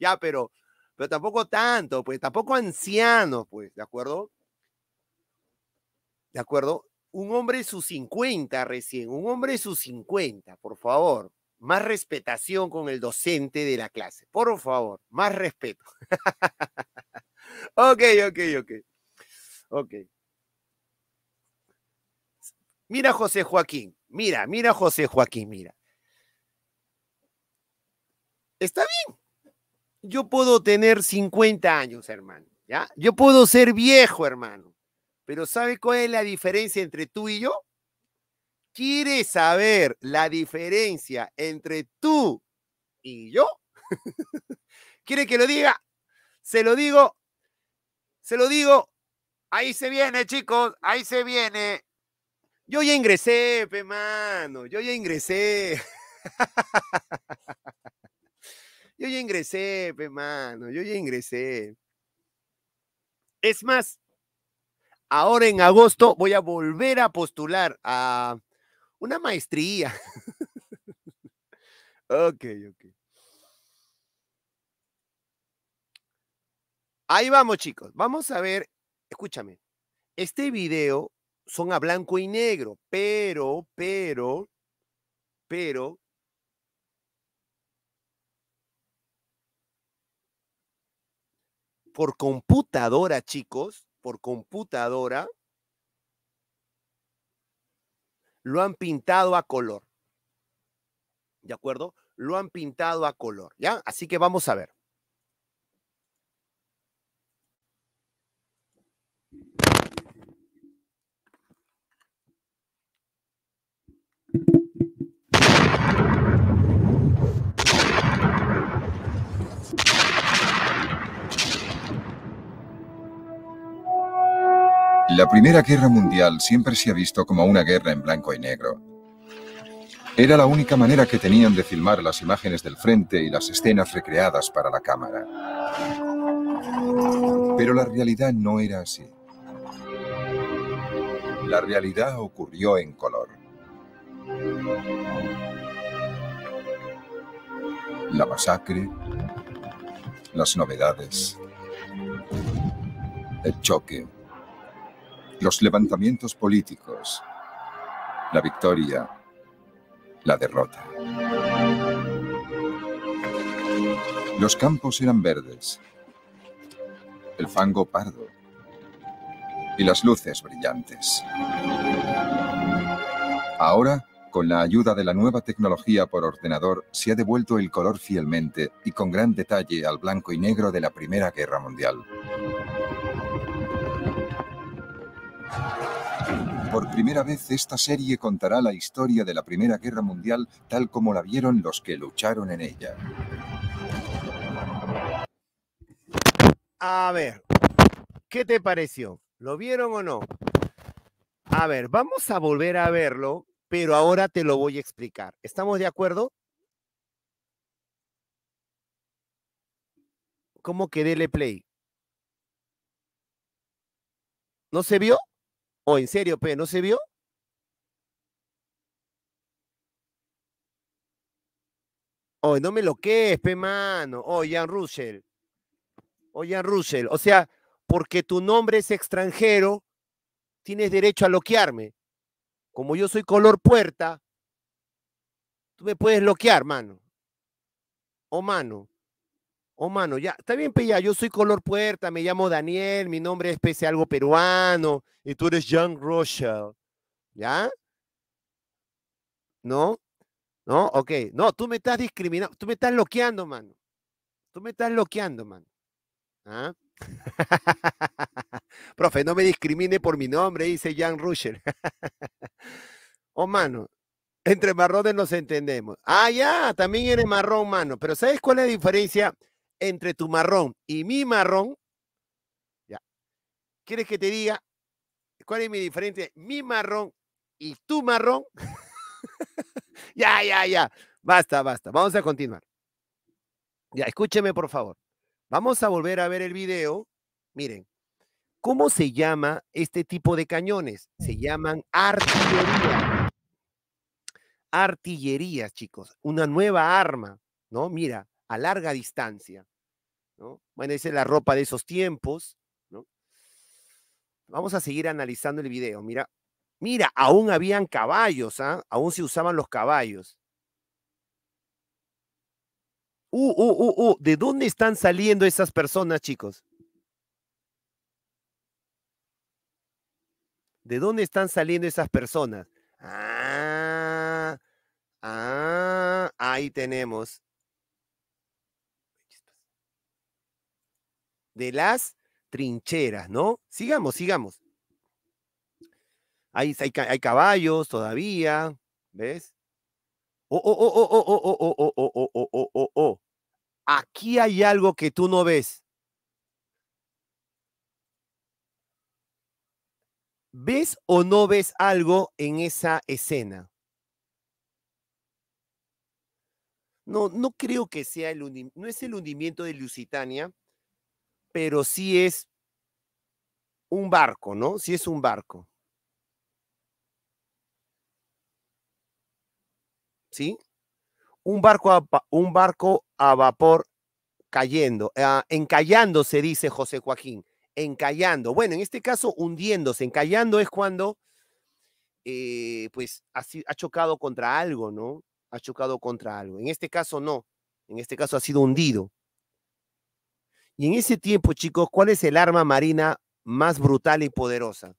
ya, pero, pero tampoco tanto, pues, tampoco anciano, pues, ¿de acuerdo? ¿De acuerdo? un hombre sus 50 recién, un hombre sus 50, por favor. Más respetación con el docente de la clase, por favor, más respeto. ok, ok, ok. Ok. Mira José Joaquín, mira, mira José Joaquín, mira. Está bien. Yo puedo tener 50 años, hermano, ¿ya? Yo puedo ser viejo, hermano. Pero ¿sabe cuál es la diferencia entre tú y yo? ¿Quiere saber la diferencia entre tú y yo? ¿Quiere que lo diga? Se lo digo. Se lo digo. Ahí se viene, chicos. Ahí se viene. Yo ya ingresé, pe mano. Yo ya ingresé. Yo ya ingresé, pe mano. Yo ya ingresé. Es más, ahora en agosto voy a volver a postular a una maestría. ok, ok. Ahí vamos, chicos. Vamos a ver, escúchame. Este video son a blanco y negro, pero, pero, pero. Por computadora, chicos, por computadora, lo han pintado a color. ¿De acuerdo? Lo han pintado a color, ¿ya? Así que vamos a ver. La Primera Guerra Mundial siempre se ha visto como una guerra en blanco y negro. Era la única manera que tenían de filmar las imágenes del frente y las escenas recreadas para la cámara. Pero la realidad no era así. La realidad ocurrió en color. La masacre, las novedades, el choque, los levantamientos políticos, la victoria, la derrota. Los campos eran verdes, el fango pardo y las luces brillantes. Ahora, con la ayuda de la nueva tecnología por ordenador, se ha devuelto el color fielmente y con gran detalle al blanco y negro de la Primera Guerra Mundial. Por primera vez esta serie contará la historia de la Primera Guerra Mundial tal como la vieron los que lucharon en ella. A ver, ¿qué te pareció? ¿Lo vieron o no? A ver, vamos a volver a verlo, pero ahora te lo voy a explicar. ¿Estamos de acuerdo? ¿Cómo que dele play? ¿No se vio? ¿O en serio, pe? ¿No se vio? Oh, no me lo pe, mano. Oh, Jan Russell. Oh, Jan Russell. O sea, porque tu nombre es extranjero, tienes derecho a loquearme. Como yo soy color puerta, tú me puedes loquear, mano. O mano oh mano, ya, está bien, pilla. Pues, yo soy color puerta, me llamo Daniel, mi nombre es pese algo peruano, y tú eres Jean Rochelle, ¿ya? ¿No? ¿No? Ok, no, tú me estás discriminando, tú me estás bloqueando, mano. Tú me estás bloqueando, mano. ¿Ah? Profe, no me discrimine por mi nombre, dice Jean Rochelle. oh, mano, entre marrones nos entendemos. Ah, ya, también eres marrón, mano. Pero ¿sabes cuál es la diferencia? entre tu marrón y mi marrón, ya. ¿Quieres que te diga cuál es mi diferencia? Mi marrón y tu marrón. ya, ya, ya. Basta, basta. Vamos a continuar. Ya, escúcheme por favor. Vamos a volver a ver el video. Miren, ¿cómo se llama este tipo de cañones? Se llaman artillería. Artillería, chicos. Una nueva arma, ¿no? Mira, a larga distancia. Bueno, esa es la ropa de esos tiempos, ¿no? Vamos a seguir analizando el video. Mira, mira, aún habían caballos, ¿ah? Aún se usaban los caballos. Uh, uh, uh, uh, ¿de dónde están saliendo esas personas, chicos? ¿De dónde están saliendo esas personas? Ah, ah, ahí tenemos. de las trincheras, ¿no? Sigamos, sigamos. Hay, hay, caballos todavía, ¿ves? Oh, oh, oh, oh, oh, Aquí hay algo que tú no ves. ¿Ves o no ves algo en esa escena? No, no creo que sea el no es el hundimiento de Lusitania, pero sí es un barco, ¿no? Sí es un barco. ¿Sí? Un barco a, un barco a vapor cayendo, ah, encallando se dice José Joaquín, encallando. Bueno, en este caso hundiéndose, encallando es cuando eh, pues ha chocado contra algo, ¿no? Ha chocado contra algo. En este caso no, en este caso ha sido hundido. Y en ese tiempo, chicos, ¿cuál es el arma marina más brutal y poderosa?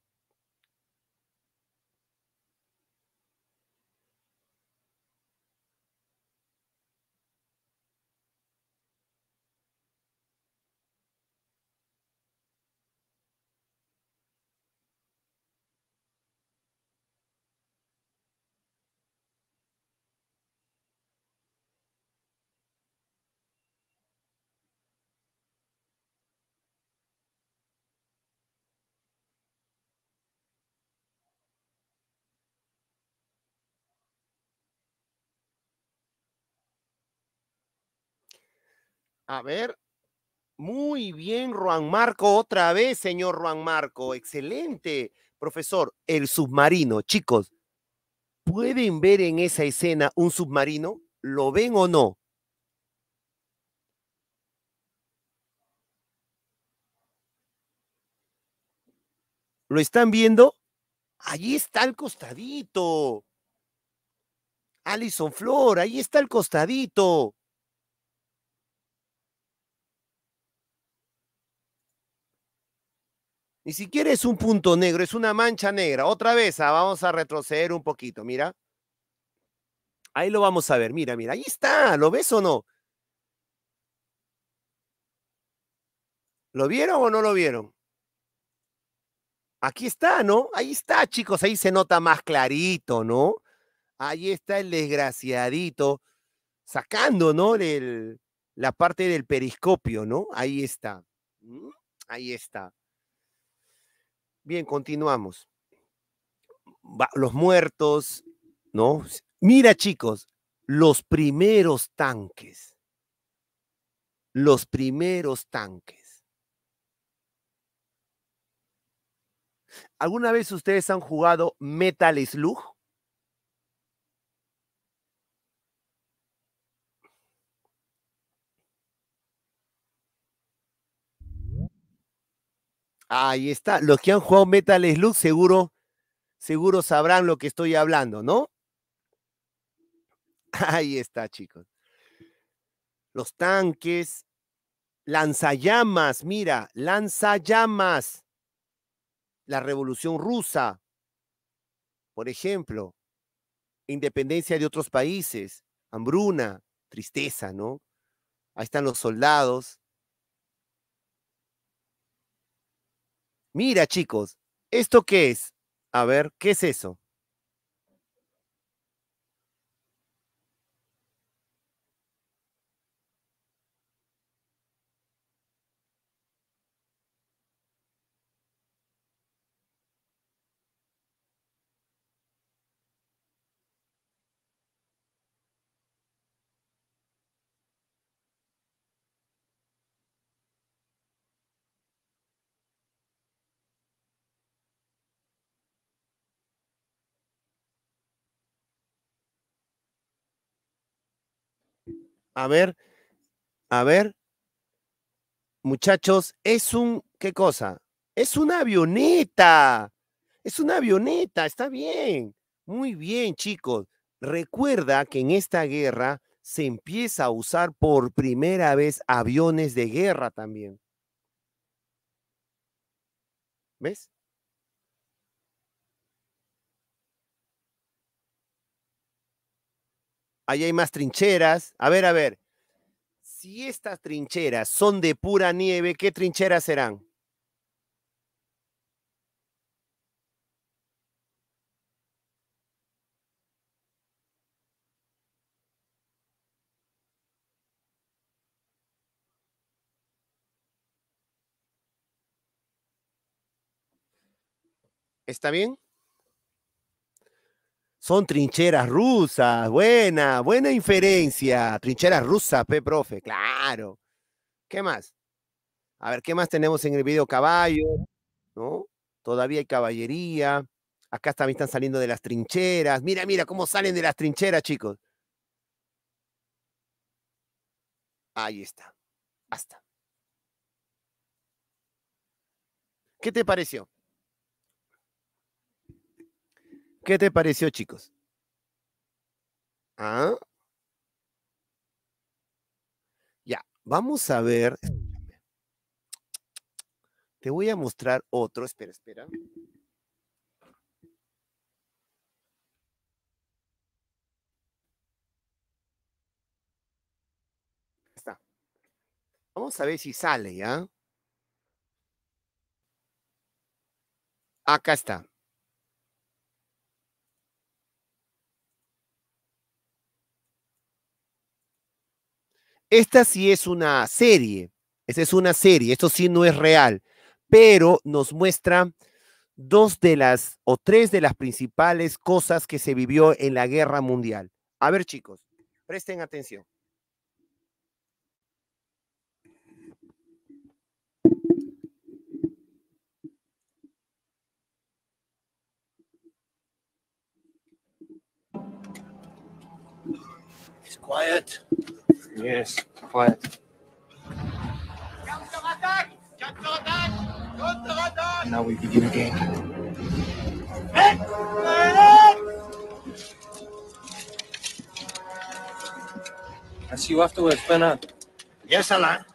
A ver. Muy bien, Juan Marco, otra vez, señor Juan Marco. Excelente. Profesor, el submarino, chicos, ¿pueden ver en esa escena un submarino? ¿Lo ven o no? ¿Lo están viendo? Allí está el costadito. Alison Flor, ahí está el costadito. Ni siquiera es un punto negro, es una mancha negra. Otra vez, ah, vamos a retroceder un poquito, mira. Ahí lo vamos a ver, mira, mira, ahí está, ¿lo ves o no? ¿Lo vieron o no lo vieron? Aquí está, ¿no? Ahí está, chicos, ahí se nota más clarito, ¿no? Ahí está el desgraciadito sacando, ¿no? la parte del periscopio, ¿no? Ahí está. Mm, ahí está. Bien, continuamos. los muertos, ¿no? Mira, chicos, los primeros tanques. Los primeros tanques. ¿Alguna vez ustedes han jugado Metal Slug? Ahí está. Los que han jugado Metal Slug seguro, seguro sabrán lo que estoy hablando, ¿no? Ahí está, chicos. Los tanques, lanzallamas, mira, lanzallamas. La revolución rusa, por ejemplo, independencia de otros países, hambruna, tristeza, ¿no? Ahí están los soldados, Mira, chicos, ¿esto qué es? A ver, ¿qué es eso? a ver, a ver, muchachos, es un, ¿qué cosa? Es una avioneta, es una avioneta, está bien, muy bien, chicos. Recuerda que en esta guerra se empieza a usar por primera vez aviones de guerra también. ¿Ves? ahí hay más trincheras. A ver, a ver. Si estas trincheras son de pura nieve, ¿qué trincheras serán? ¿Está bien? son trincheras rusas, buena, buena inferencia. Trincheras rusas, pe, profe, claro. ¿Qué más? A ver, ¿qué más tenemos en el video caballo? ¿No? Todavía hay caballería. Acá también están saliendo de las trincheras. Mira, mira cómo salen de las trincheras, chicos. Ahí está. Basta. ¿Qué te pareció? ¿Qué te pareció, chicos? ¿Ah? Ya, vamos a ver. Te voy a mostrar otro. Espera, espera. Vamos a ver si sale, ¿ya? Acá está. Esta sí es una serie, esta es una serie, esto sí no es real, pero nos muestra dos de las o tres de las principales cosas que se vivió en la guerra mundial. A ver, chicos, presten atención. Yes, quiet. Now we begin again. I see you afterwards, Bernard. Yes, Alain.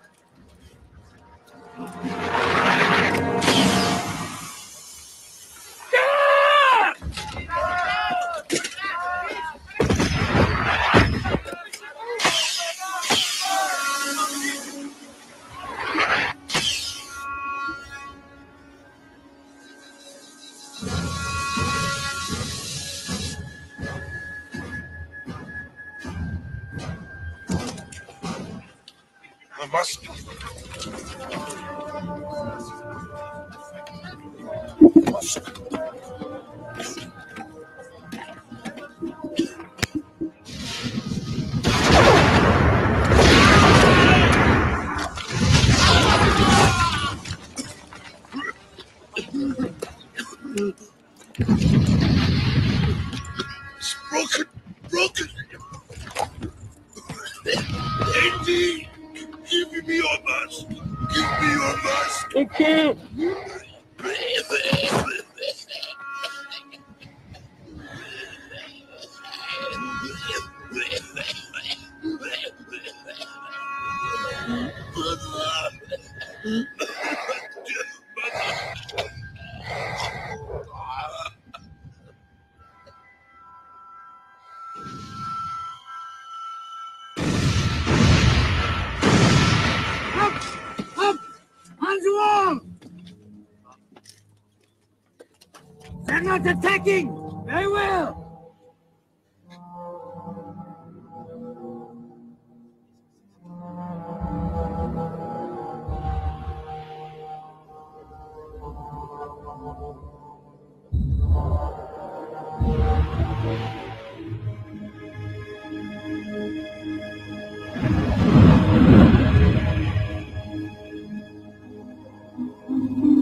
They're not attacking! They will.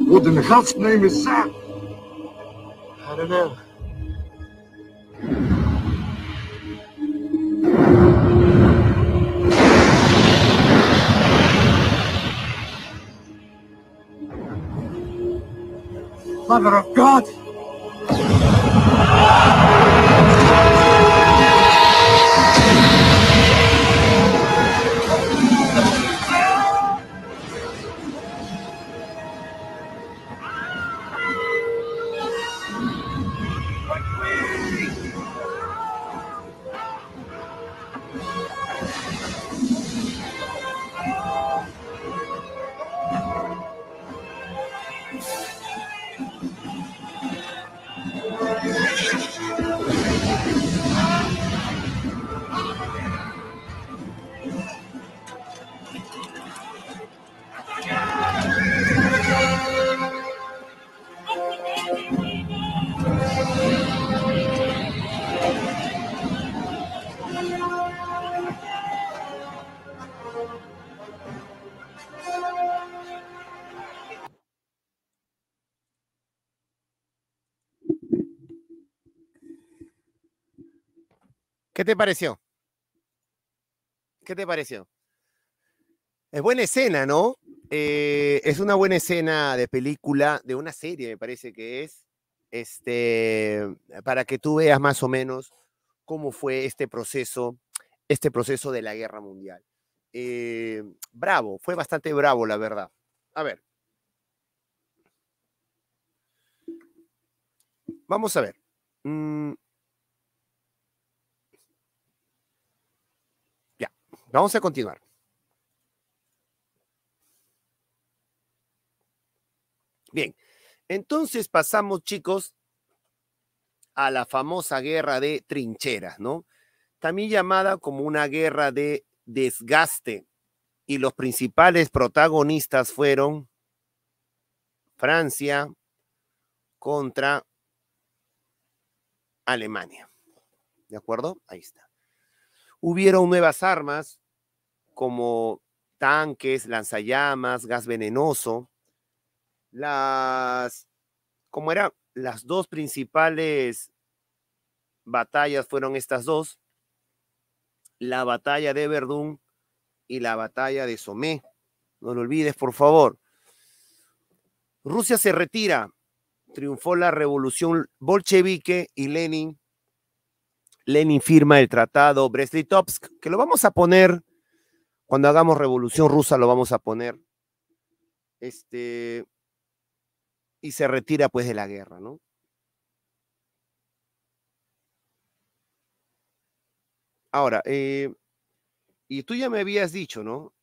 What in God's name is that? don't know. Mother of God! te pareció? ¿Qué te pareció? Es buena escena, ¿no? Eh, es una buena escena de película, de una serie, me parece que es, este, para que tú veas más o menos cómo fue este proceso, este proceso de la guerra mundial. Eh, bravo, fue bastante bravo, la verdad. A ver. Vamos a ver. Mm, Vamos a continuar. Bien, entonces pasamos, chicos, a la famosa guerra de trincheras, ¿no? También llamada como una guerra de desgaste. Y los principales protagonistas fueron Francia contra Alemania. ¿De acuerdo? Ahí está. Hubieron nuevas armas, como tanques, lanzallamas, gas venenoso. Las, como eran las dos principales batallas, fueron estas dos, la batalla de Verdún y la batalla de Somme. No lo olvides, por favor. Rusia se retira. Triunfó la revolución bolchevique y Lenin. Lenin firma el tratado Brest-Litovsk, que lo vamos a poner cuando hagamos revolución rusa lo vamos a poner. Este, y se retira pues de la guerra, ¿no? Ahora, eh, y tú ya me habías dicho, ¿no?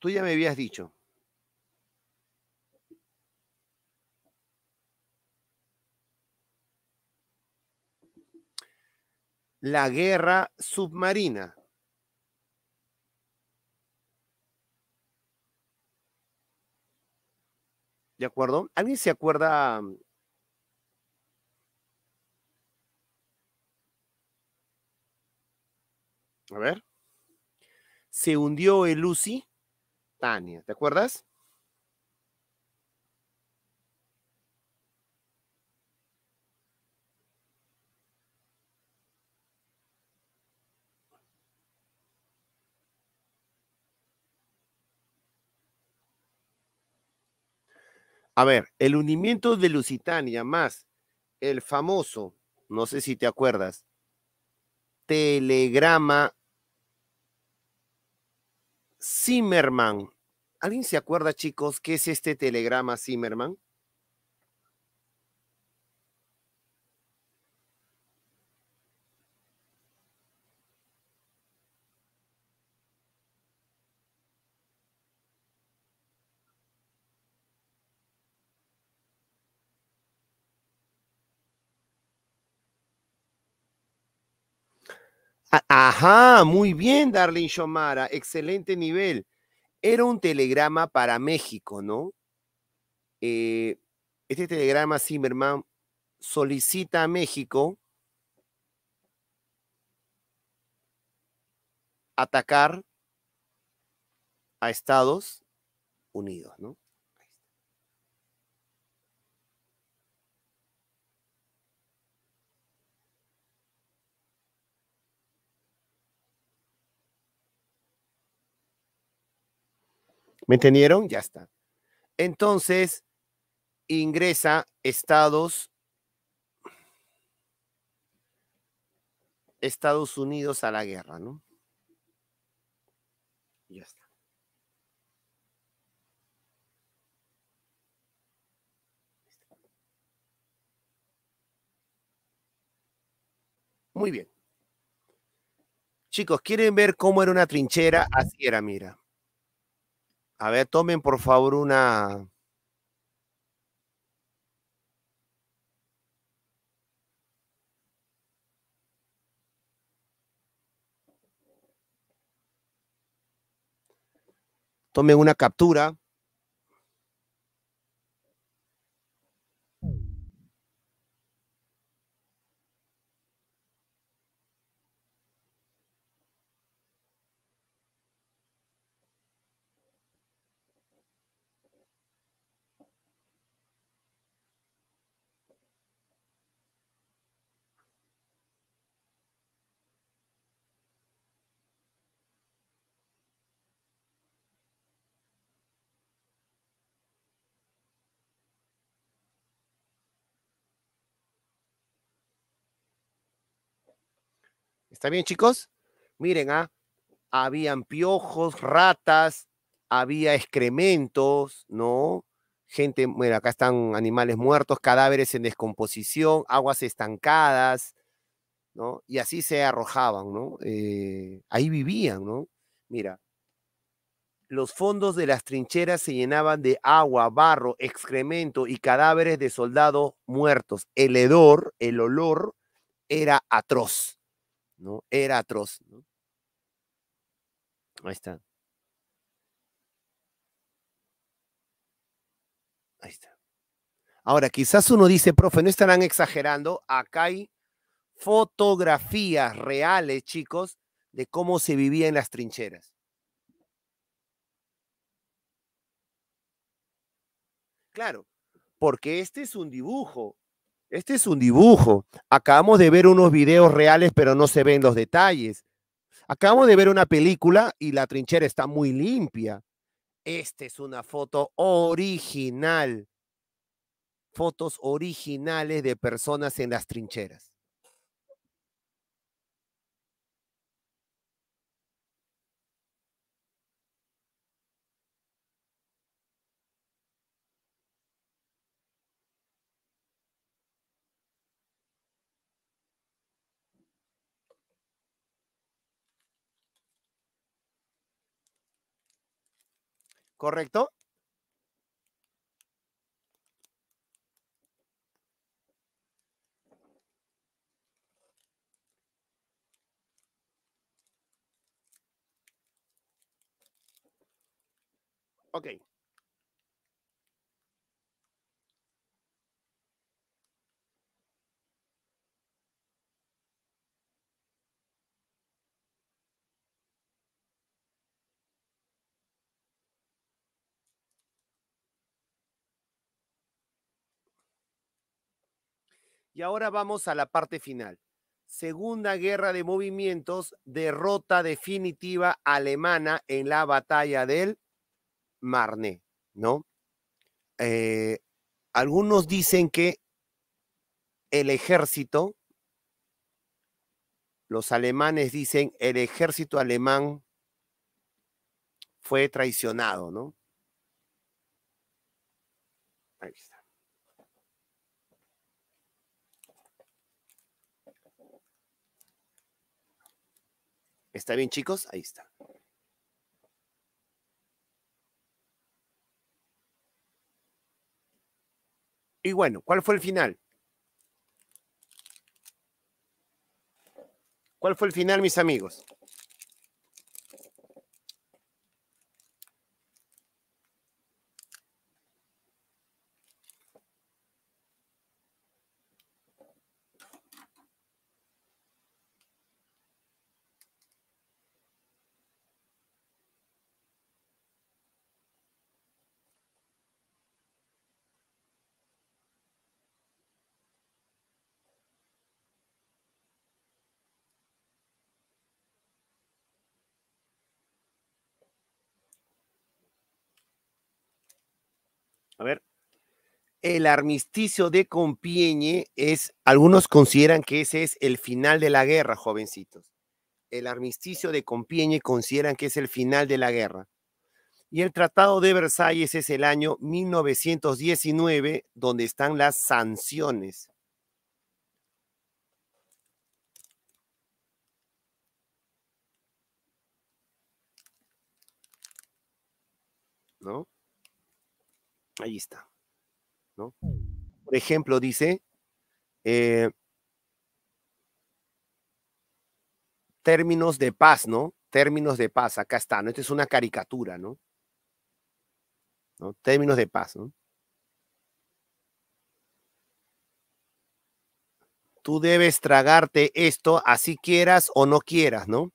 Tú ya me habías dicho. la guerra submarina. ¿De acuerdo? ¿Alguien se acuerda? Mm? A ver. Se hundió el UCI. Tania, ¿te acuerdas? A ver, el hundimiento de Lusitania más el famoso, no sé si te acuerdas, telegrama Zimmerman. ¿Alguien se acuerda, chicos, qué es este telegrama Zimmerman? Ajá, muy bien, Darlene Shomara, excelente nivel. Era un telegrama para México, ¿no? Eh, este telegrama, Zimmerman, solicita a México atacar a Estados Unidos, ¿no? ¿Me entendieron? Ya está. Entonces, ingresa Estados, Estados Unidos a la guerra, ¿no? Ya está. Muy bien. Chicos, ¿quieren ver cómo era una trinchera? Así era, mira. A ver, tomen por favor una... Tomen una captura. ¿Está bien, chicos? Miren, ¿ah? habían piojos, ratas, había excrementos, ¿no? Gente, bueno, acá están animales muertos, cadáveres en descomposición, aguas estancadas, ¿no? Y así se arrojaban, ¿no? Eh, ahí vivían, ¿no? Mira, los fondos de las trincheras se llenaban de agua, barro, excremento y cadáveres de soldados muertos. El hedor, el olor, era atroz. Era atroz, Ahí está. Ahí está. Ahora, quizás uno dice, profe, no estarán exagerando. Acá hay fotografías reales, chicos, de cómo se vivía en las trincheras. Claro, porque este es un dibujo este es un dibujo. Acabamos de ver unos videos reales, pero no se ven los detalles. Acabamos de ver una película y la trinchera está muy limpia. Esta es una foto original. Fotos originales de personas en las trincheras. ¿correcto? Ok. Y ahora vamos a la parte final. Segunda guerra de movimientos, derrota definitiva alemana en la batalla del Marne, ¿no? Eh, algunos dicen que el ejército, los alemanes dicen, el ejército alemán fue traicionado, ¿no? ¿Está bien, chicos? Ahí está. Y bueno, ¿cuál fue el final? ¿Cuál fue el final, mis amigos? A ver. El armisticio de Compiègne es, algunos consideran que ese es el final de la guerra, jovencitos. El armisticio de Compiègne consideran que es el final de la guerra. Y el Tratado de Versalles es el año 1919, donde están las sanciones. ¿No? Ahí está. ¿no? Por ejemplo, dice, eh, términos de paz, ¿no? Términos de paz, acá está, ¿no? Esta es una caricatura, ¿no? ¿No? Términos de paz, ¿no? Tú debes tragarte esto así quieras o no quieras, ¿no?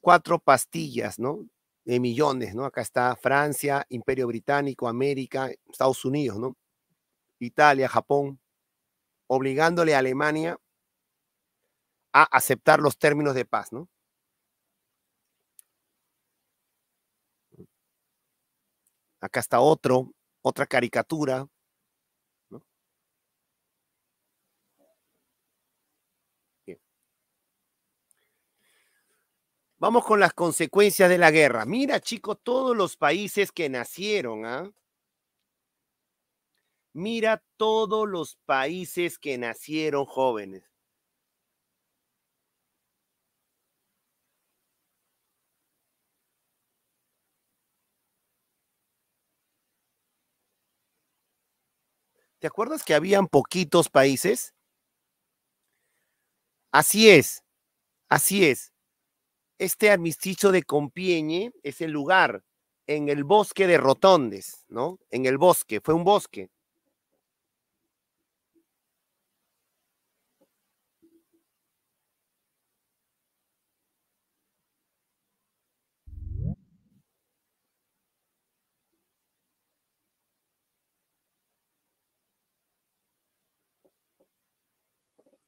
Cuatro pastillas, ¿no? de millones, ¿no? Acá está Francia, Imperio Británico, América, Estados Unidos, ¿no? Italia, Japón, obligándole a Alemania a aceptar los términos de paz, ¿no? Acá está otro, otra caricatura Vamos con las consecuencias de la guerra. Mira, chicos, todos los países que nacieron, ¿ah? Mira todos los países que nacieron jóvenes. ¿Te acuerdas que habían poquitos países? Así es, así es este armisticio de Compiègne es el lugar en el bosque de Rotondes, ¿no? En el bosque, fue un bosque.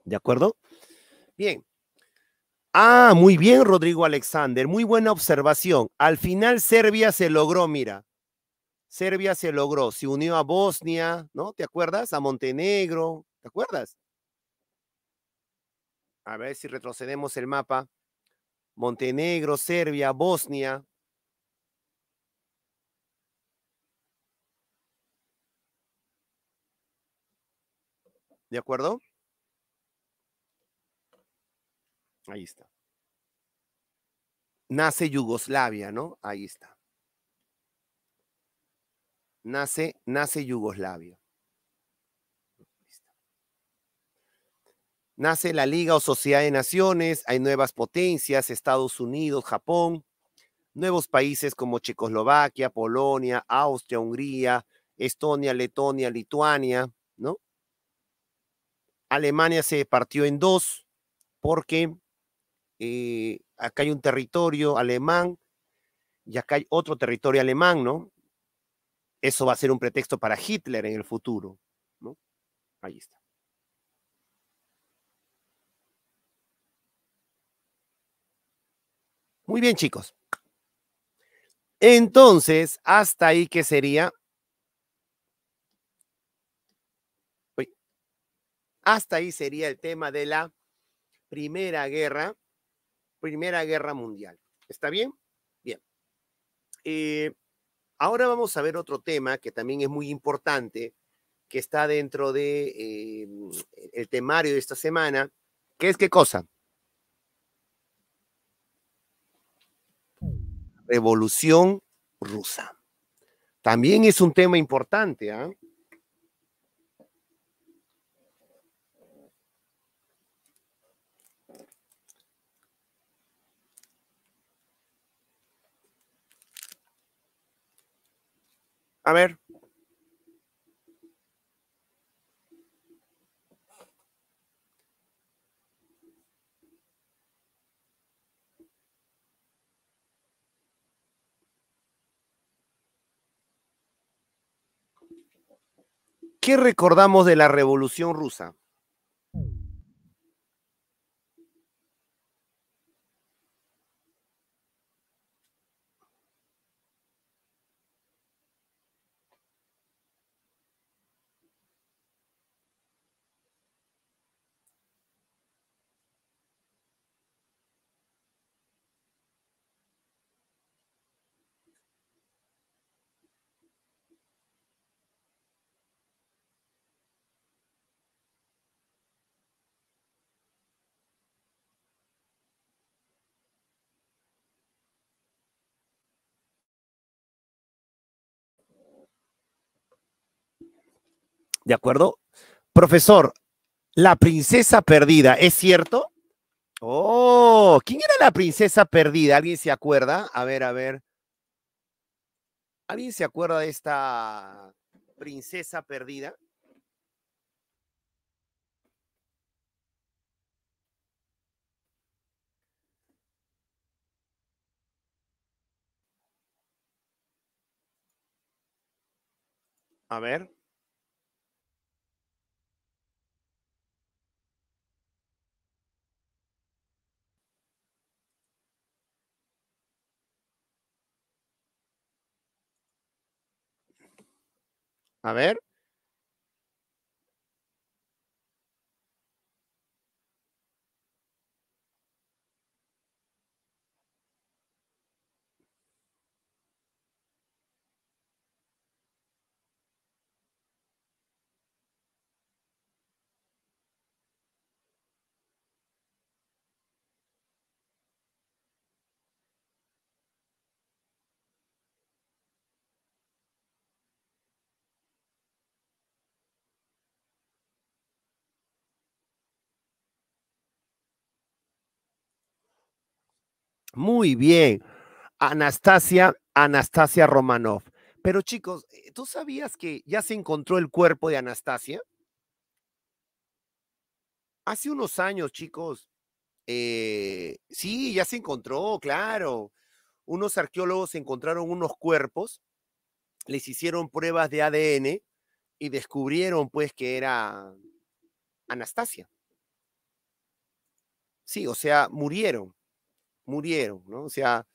¿De acuerdo? Bien, Ah, muy bien, Rodrigo Alexander. Muy buena observación. Al final Serbia se logró, mira. Serbia se logró, se unió a Bosnia, ¿no? ¿Te acuerdas? A Montenegro, ¿te acuerdas? A ver si retrocedemos el mapa. Montenegro, Serbia, Bosnia. ¿De acuerdo? Ahí está. Nace Yugoslavia, ¿no? Ahí está. Nace, nace Yugoslavia. Nace la Liga o Sociedad de Naciones, hay nuevas potencias, Estados Unidos, Japón, nuevos países como Checoslovaquia, Polonia, Austria, Hungría, Estonia, Letonia, Lituania, ¿no? Alemania se partió en dos porque eh, acá hay un territorio alemán y acá hay otro territorio alemán, ¿no? Eso va a ser un pretexto para Hitler en el futuro, ¿no? Ahí está. Muy bien, chicos. Entonces, hasta ahí que sería. Hasta ahí sería el tema de la Primera Guerra Primera Guerra Mundial. ¿Está bien? Bien. Eh, ahora vamos a ver otro tema que también es muy importante, que está dentro de eh, el temario de esta semana, que es qué cosa? Revolución rusa. También es un tema importante, ¿ah? A ver. ¿Qué recordamos de la Revolución Rusa? ¿De acuerdo? Profesor, la princesa perdida, ¿es cierto? Oh, ¿quién era la princesa perdida? ¿Alguien se acuerda? A ver, a ver. ¿Alguien se acuerda de esta princesa perdida? A ver. A ver. Muy bien. Anastasia, Anastasia Romanov. Pero chicos, eh, ¿tú sabías que ya se encontró el cuerpo de Anastasia? Hace unos años, chicos. Eh, sí, ya se encontró, claro. Unos arqueólogos encontraron unos cuerpos, les hicieron pruebas de ADN y descubrieron pues que era Anastasia. Sí, o sea, murieron murieron, ¿no? O sea,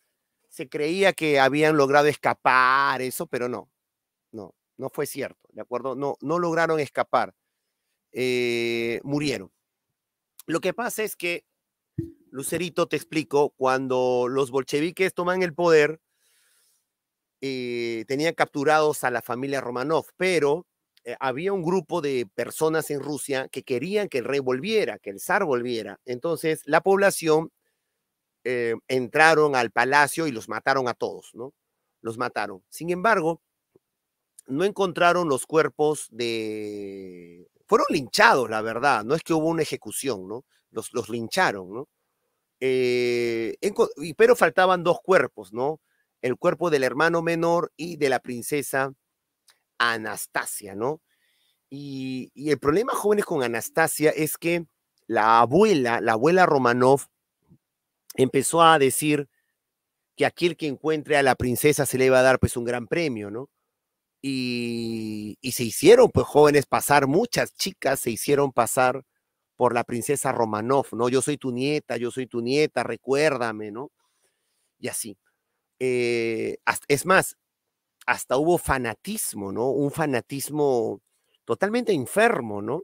se creía que habían logrado escapar, eso, pero no, no, no fue cierto, ¿de acuerdo? No, no lograron escapar, eh, murieron. Lo que pasa es que, Lucerito, te explico, cuando los bolcheviques toman el poder, eh, tenían capturados a la familia Romanov, pero eh, había un grupo de personas en Rusia que querían que el rey volviera, que el zar volviera. Entonces, la población eh, entraron al palacio y los mataron a todos, ¿no? Los mataron. Sin embargo, no encontraron los cuerpos de... Fueron linchados, la verdad, no es que hubo una ejecución, ¿no? Los, lincharon, ¿no? Eh, pero faltaban dos cuerpos, ¿no? El cuerpo del hermano menor y de la princesa Anastasia, ¿no? Y, y, el problema, jóvenes, con Anastasia es que la abuela, la abuela Romanov, empezó a decir que aquel que encuentre a la princesa se le va a dar pues un gran premio, ¿no? Y, se hicieron pues jóvenes pasar, muchas chicas se hicieron pasar por la princesa Romanov, ¿no? Yo soy tu nieta, yo soy tu nieta, recuérdame, ¿no? Y así. Eh, es más, hasta hubo fanatismo, ¿no? Un fanatismo totalmente enfermo, ¿no?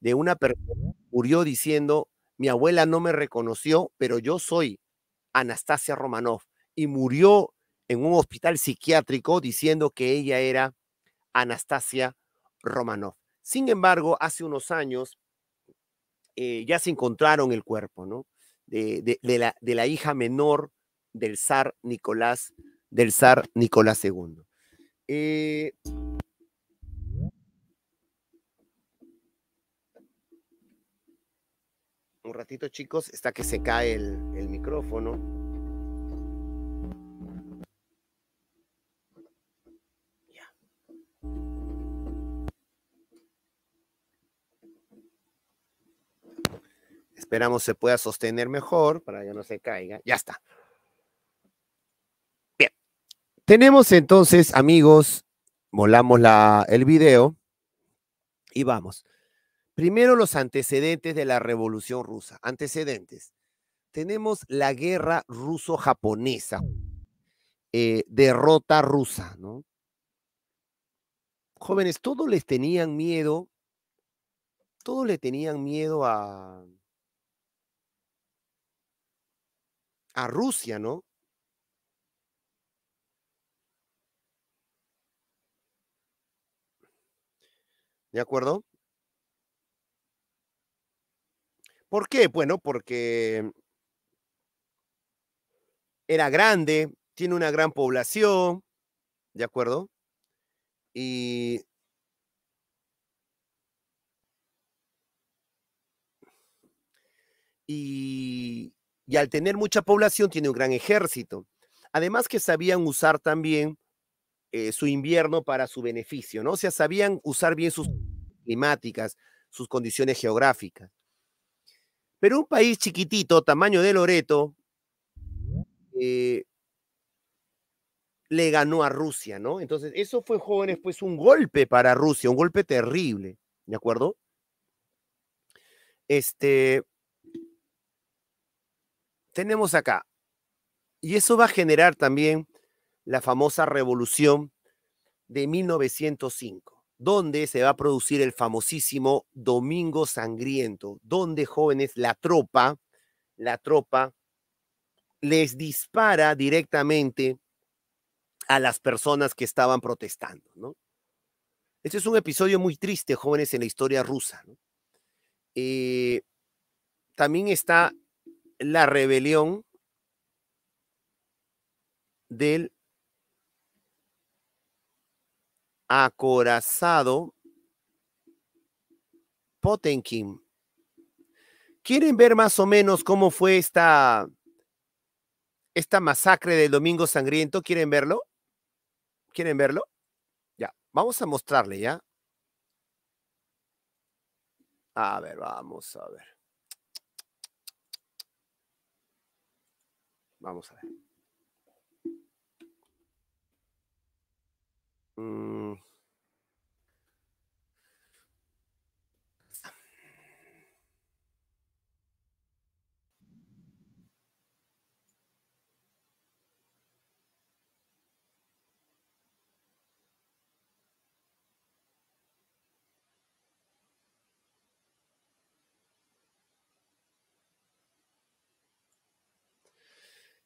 De una persona murió diciendo, mi abuela no me reconoció, pero yo soy Anastasia Romanov y murió en un hospital psiquiátrico diciendo que ella era Anastasia Romanov. Sin embargo, hace unos años eh, ya se encontraron el cuerpo ¿no? de, la, de la hija menor del zar Nicolás, del zar Nicolás II. Un ratito, chicos, está que se cae el, micrófono. Esperamos se pueda sostener mejor para que no se caiga. Ya está. Bien. Tenemos entonces, amigos, volamos el video y vamos. Primero los antecedentes de la Revolución Rusa. Antecedentes. Tenemos la guerra ruso-japonesa, eh, derrota rusa, ¿no? Jóvenes, todos les tenían miedo, todos le tenían miedo a, a Rusia, ¿no? ¿De acuerdo? ¿Por qué? Bueno, porque era grande, tiene una gran población, ¿de acuerdo? Y Y, al tener mucha población tiene un gran ejército. Además que sabían usar también eh, su invierno para su beneficio, ¿no? O sea, sabían usar bien sus climáticas, sus condiciones geográficas. Pero un país chiquitito, tamaño de Loreto, eh, le ganó a Rusia, ¿no? Entonces, eso fue, jóvenes, pues un golpe para Rusia, un golpe terrible, ¿de acuerdo? Este, tenemos acá, y eso va a generar también la famosa revolución de 1905 donde se va a producir el famosísimo Domingo Sangriento, donde jóvenes, la tropa, la tropa les dispara directamente a las personas que estaban protestando, ¿no? Este es un episodio muy triste, jóvenes, en la historia rusa. Eh, también está la rebelión del acorazado Potenkin. ¿Quieren ver más o menos cómo fue esta, esta masacre del Domingo Sangriento? ¿Quieren verlo? ¿Quieren verlo? Ya, vamos a mostrarle, ¿ya? A ver, vamos a ver. Vamos a ver. Mm.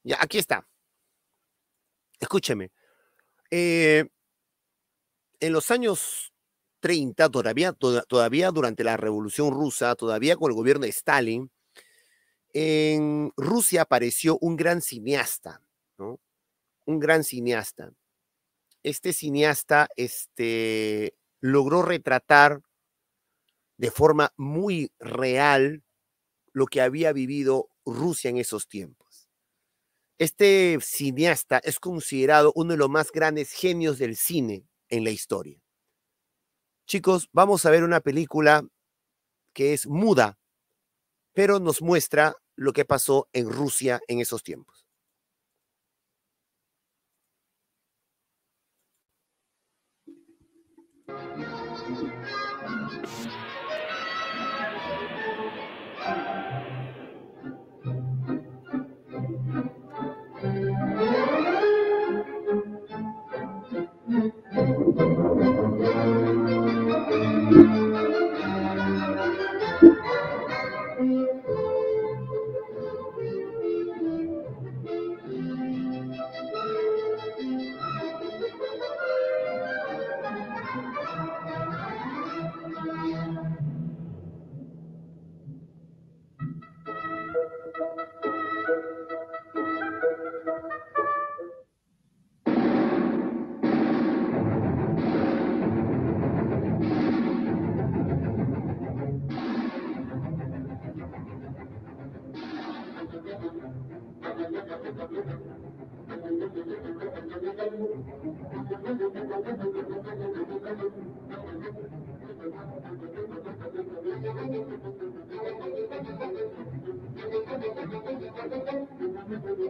Ya, aquí está. Escúcheme. Eh, en los años 30, todavía, todavía durante la Revolución Rusa, todavía con el gobierno de Stalin, en Rusia apareció un gran cineasta, ¿no? Un gran cineasta. Este cineasta este, logró retratar de forma muy real lo que había vivido Rusia en esos tiempos. Este cineasta es considerado uno de los más grandes genios del cine en la historia. Chicos, vamos a ver una película que es muda, pero nos muestra lo que pasó en Rusia en esos tiempos.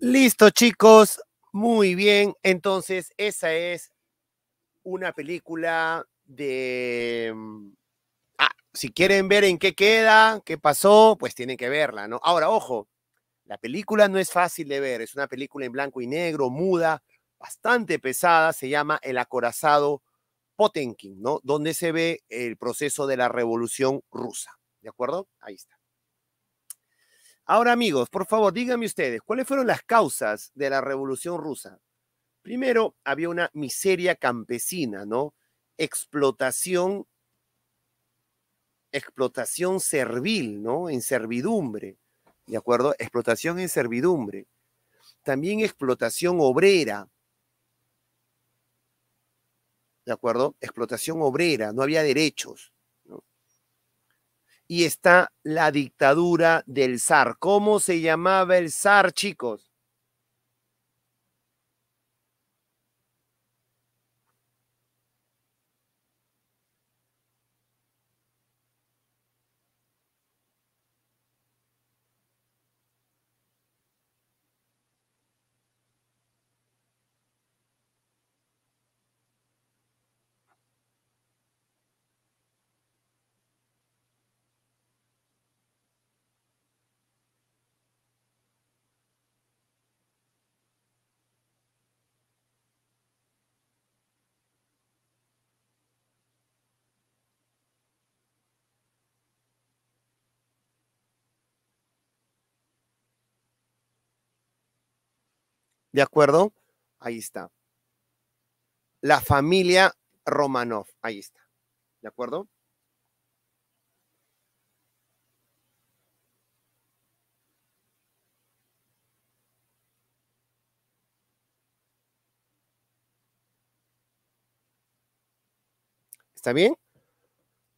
Listo, chicos. Muy bien. Entonces, esa es una película de... Mm, ah, si quieren ver en qué queda, qué pasó, pues tienen que verla, ¿no? Ahora, ojo, la película no es fácil de ver. Es una película en blanco y negro, muda, bastante pesada. Se llama El acorazado Potemkin, ¿no? Donde se ve el proceso de la revolución rusa. ¿De acuerdo? Ahí está. Ahora, amigos, por favor, díganme ustedes, ¿cuáles fueron las causas de la revolución rusa? Primero, había una miseria campesina, ¿no? Explotación, explotación servil, ¿no? En servidumbre, ¿de acuerdo? Explotación en servidumbre. También explotación obrera, ¿de acuerdo? Explotación obrera, no había derechos. ¿no? Y está la dictadura del zar. ¿Cómo se llamaba el zar, chicos? ¿De acuerdo? Ahí está. La familia Romanov. Ahí está. ¿De acuerdo? ¿Está bien?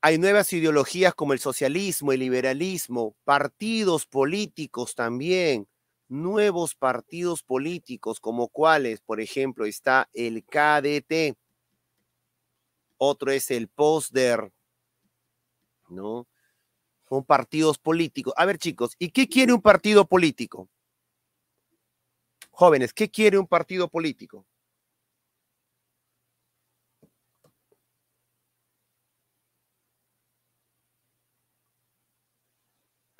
Hay nuevas ideologías como el socialismo, el liberalismo, partidos políticos también, nuevos partidos políticos, como cuáles, por ejemplo, está el KDT, otro es el POSDER, ¿no? Son partidos políticos. A ver, chicos, ¿y qué quiere un partido político? Jóvenes, ¿qué quiere un partido político?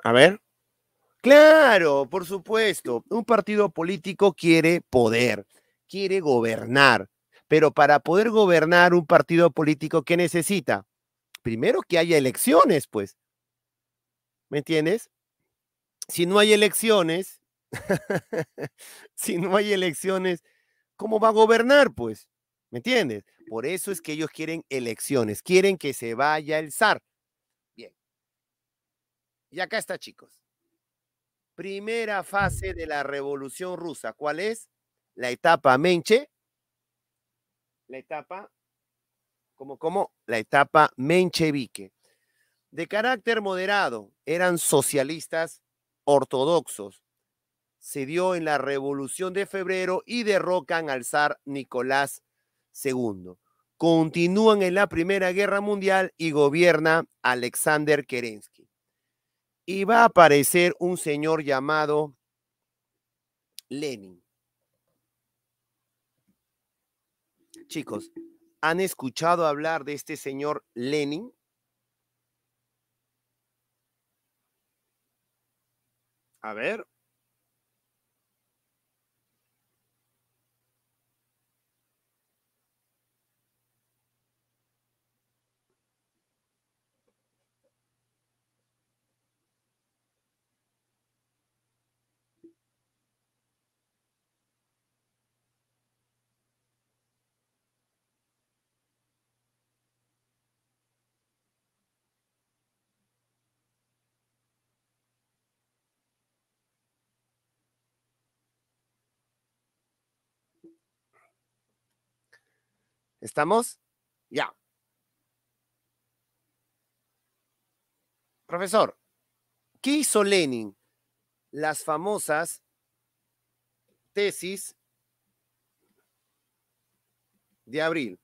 A ver. Claro, por supuesto. Un partido político quiere poder, quiere gobernar. Pero para poder gobernar un partido político, ¿qué necesita? Primero que haya elecciones, pues. ¿Me entiendes? Si no hay elecciones, si no hay elecciones, ¿cómo va a gobernar, pues? ¿Me entiendes? Por eso es que ellos quieren elecciones, quieren que se vaya el zar. Bien. Y acá está, chicos primera fase de la Revolución Rusa. ¿Cuál es? La etapa Menche. La etapa, como, como, la etapa menchevique. De carácter moderado, eran socialistas ortodoxos. Se dio en la Revolución de Febrero y derrocan al zar Nicolás II. Continúan en la Primera Guerra Mundial y gobierna Alexander Kerensky y va a aparecer un señor llamado Lenin. Chicos, ¿han escuchado hablar de este señor Lenin? A ver. ¿Estamos? Ya. Profesor, ¿qué hizo Lenin? Las famosas tesis de abril.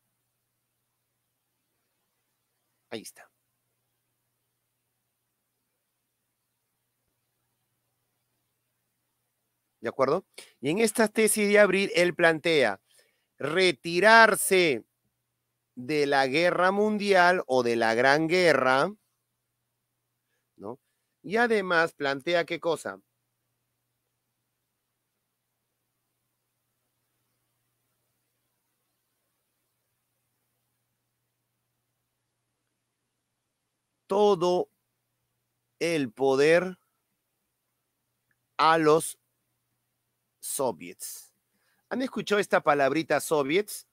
Ahí está. ¿De acuerdo? Y en estas tesis de abril, él plantea retirarse de la guerra mundial o de la gran guerra, ¿no? Y además plantea qué cosa. Todo el poder a los soviets. ¿Han escuchado esta palabrita soviets?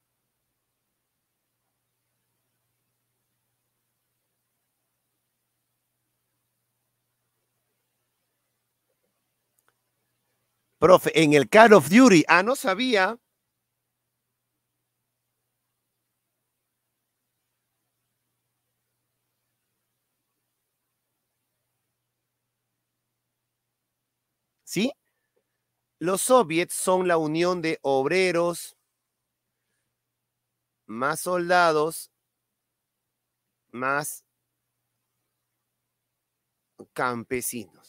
Profe, en el Call of Duty. Ah, no sabía. ¿Sí? Los soviets son la unión de obreros, más soldados, más campesinos.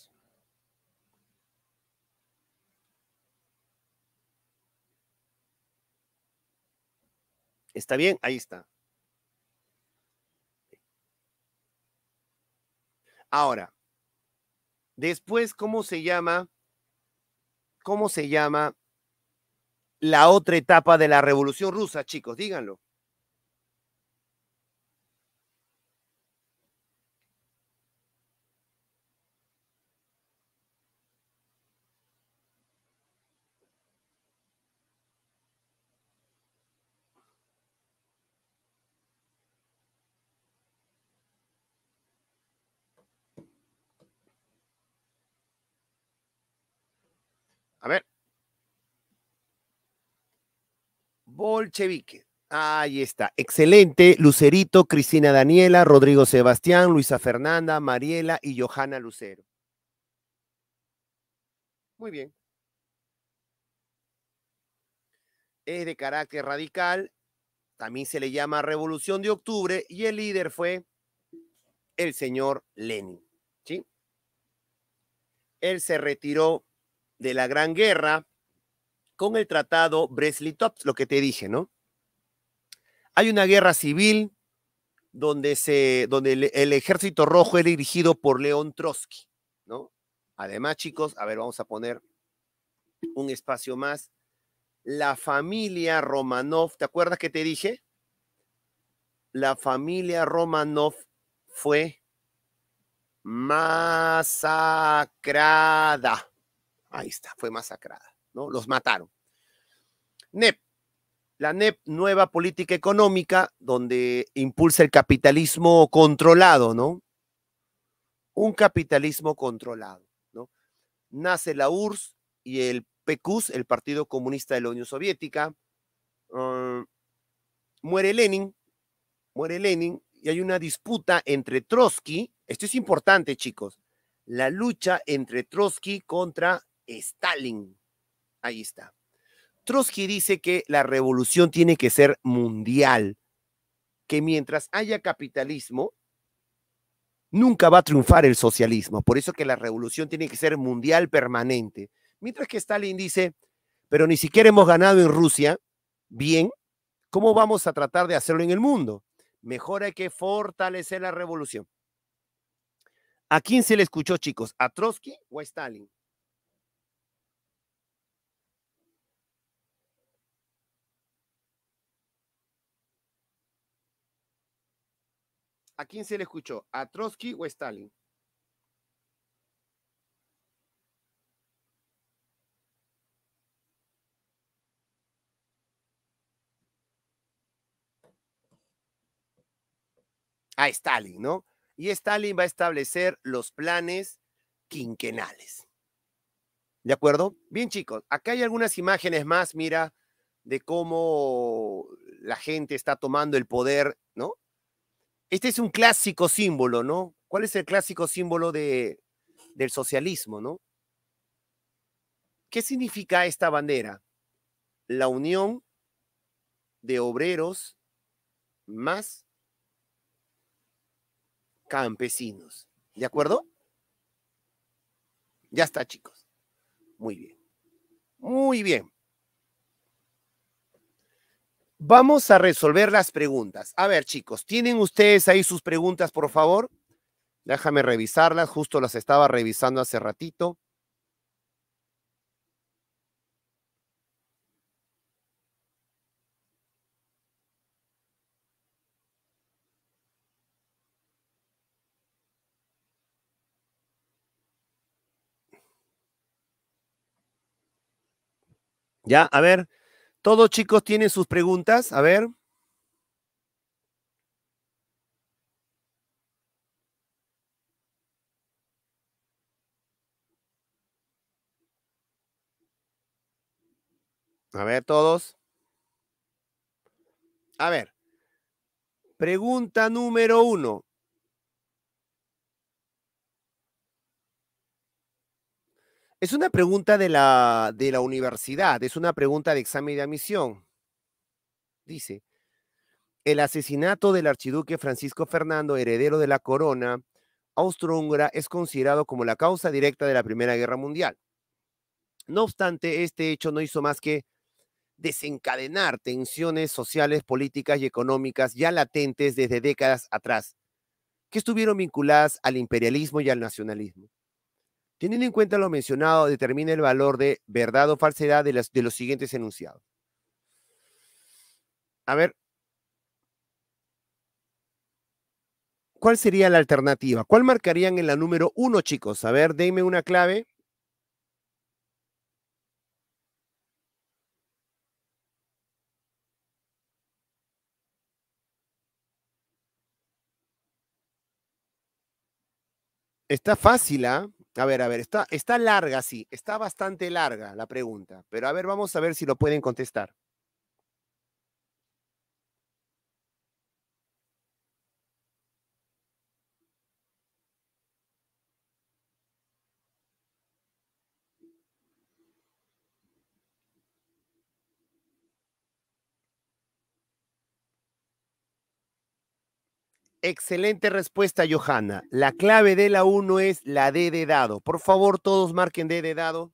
¿Está bien? Ahí está. Ahora, después, ¿cómo se llama? ¿Cómo se llama la otra etapa de la revolución rusa, chicos? Díganlo. Bolchevique. Ahí está. Excelente. Lucerito, Cristina Daniela, Rodrigo Sebastián, Luisa Fernanda, Mariela y Johanna Lucero. Muy bien. Es de carácter radical. También se le llama Revolución de Octubre y el líder fue el señor Lenin. ¿Sí? Él se retiró de la Gran Guerra con el tratado brest lo que te dije, ¿no? Hay una guerra civil donde, se, donde el, ejército rojo era dirigido por León Trotsky, ¿no? Además, chicos, a ver, vamos a poner un espacio más. La familia Romanov, ¿te acuerdas que te dije? La familia Romanov fue masacrada. Ahí está, fue masacrada. ¿no? Los mataron. NEP, la NEP, nueva política económica, donde impulsa el capitalismo controlado, ¿no? Un capitalismo controlado, ¿no? Nace la URSS y el pecus el Partido Comunista de la Unión Soviética. Ah, muere Lenin, muere Lenin, y hay una disputa entre Trotsky, esto es importante, chicos, la lucha entre Trotsky contra Stalin. Ahí está. Trotsky dice que la revolución tiene que ser mundial, que mientras haya capitalismo, nunca va a triunfar el socialismo. Por eso que la revolución tiene que ser mundial permanente. Mientras que Stalin dice, pero ni siquiera hemos ganado en Rusia, bien, ¿cómo vamos a tratar de hacerlo en el mundo? Mejor hay que fortalecer la revolución. ¿A quién se le escuchó, chicos? ¿A Trotsky o a Stalin? ¿a quién se le escuchó? ¿A Trotsky o a Stalin? A Stalin, ¿no? Y Stalin va a establecer los planes quinquenales. ¿De acuerdo? Bien, chicos, acá hay algunas imágenes más, mira, de cómo la gente está tomando el poder este es un clásico símbolo, ¿no? ¿Cuál es el clásico símbolo de, del socialismo, ¿no? ¿Qué significa esta bandera? La unión de obreros más campesinos. ¿De acuerdo? Ya está, chicos. Muy bien. Muy bien. Vamos a resolver las preguntas. A ver, chicos, ¿tienen ustedes ahí sus preguntas, por favor? Déjame revisarlas, justo las estaba revisando hace ratito. Ya, a ver, todos chicos tienen sus preguntas. A ver. A ver, todos. A ver. Pregunta número uno. Es una pregunta de la, de la universidad, es una pregunta de examen de admisión. Dice, el asesinato del archiduque Francisco Fernando, heredero de la corona austrohúngara, es considerado como la causa directa de la Primera Guerra Mundial. No obstante, este hecho no hizo más que desencadenar tensiones sociales, políticas y económicas ya latentes desde décadas atrás, que estuvieron vinculadas al imperialismo y al nacionalismo. Teniendo en cuenta lo mencionado, determina el valor de verdad o falsedad de, las, de los siguientes enunciados. A ver, ¿cuál sería la alternativa? ¿Cuál marcarían en la número uno, chicos? A ver, denme una clave. Está fácil, ¿ah? A ver, a ver, está, está larga, sí, está bastante larga la pregunta, pero a ver, vamos a ver si lo pueden contestar. Excelente respuesta, Johanna. La clave de la 1 es la D de dado. Por favor, todos marquen D de dado.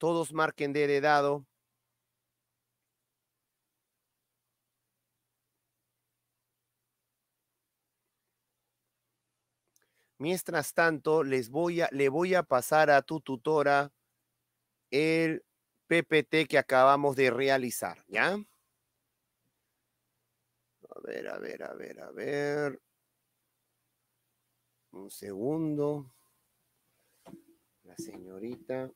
Todos marquen D de dado. Mientras tanto, les voy a, le voy a pasar a tu tutora el PPT que acabamos de realizar, ¿ya? ver, a ver, a ver, a ver. Un segundo. La señorita.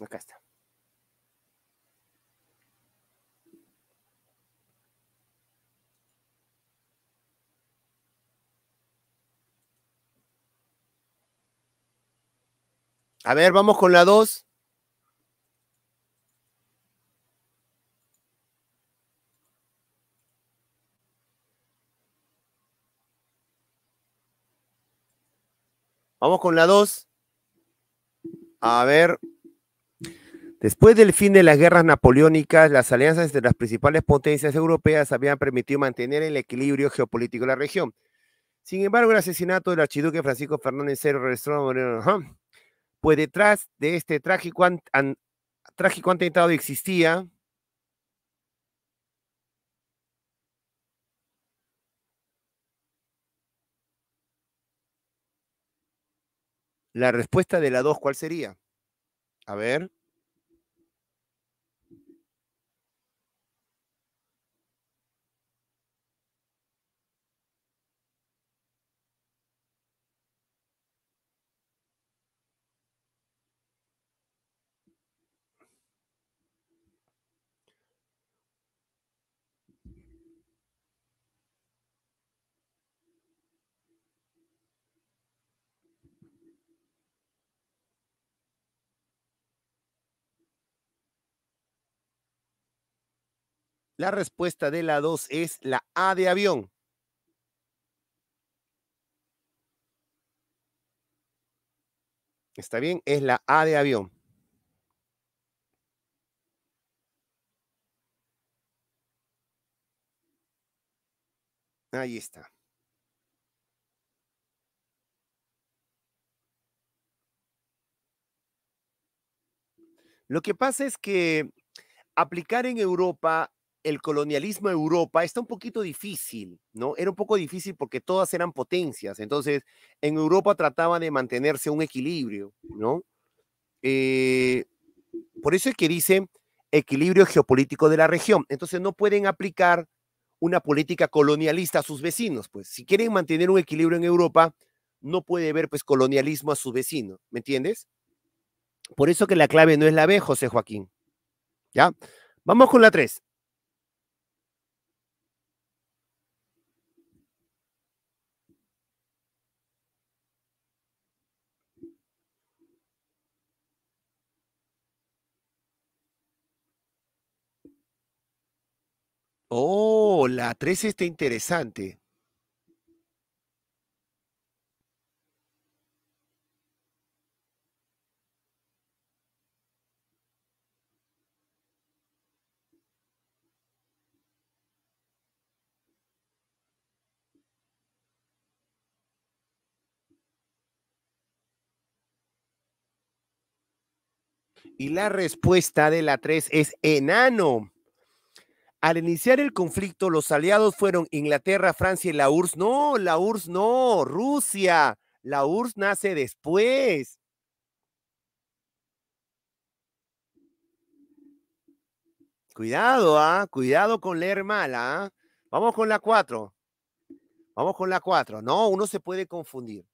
Acá está. A ver, vamos con la dos. Vamos con la dos. A ver. Después del fin de las guerras napoleónicas, las alianzas entre las principales potencias europeas habían permitido mantener el equilibrio geopolítico de la región. Sin embargo, el asesinato del archiduque Francisco Fernández Cero pues detrás de este trágico, trágico atentado existía la respuesta de la dos, ¿cuál sería? A ver. La respuesta de la 2 es la A de avión. ¿Está bien? Es la A de avión. Ahí está. Lo que pasa es que aplicar en Europa el colonialismo en Europa está un poquito difícil, ¿no? Era un poco difícil porque todas eran potencias, entonces en Europa trataba de mantenerse un equilibrio, ¿no? Eh, por eso es que dice equilibrio geopolítico de la región, entonces no pueden aplicar una política colonialista a sus vecinos, pues si quieren mantener un equilibrio en Europa, no puede haber pues colonialismo a sus vecinos, ¿me entiendes? Por eso que la clave no es la B, José Joaquín. ¿Ya? Vamos con la 3. Oh, la 3 está interesante. Y la respuesta de la 3 es enano. Al iniciar el conflicto, los aliados fueron Inglaterra, Francia y la URSS. No, la URSS no, Rusia. La URSS nace después. Cuidado, ¿ah? Cuidado con leer mal, ¿ah? Vamos con la 4. Vamos con la 4. No, uno se puede confundir.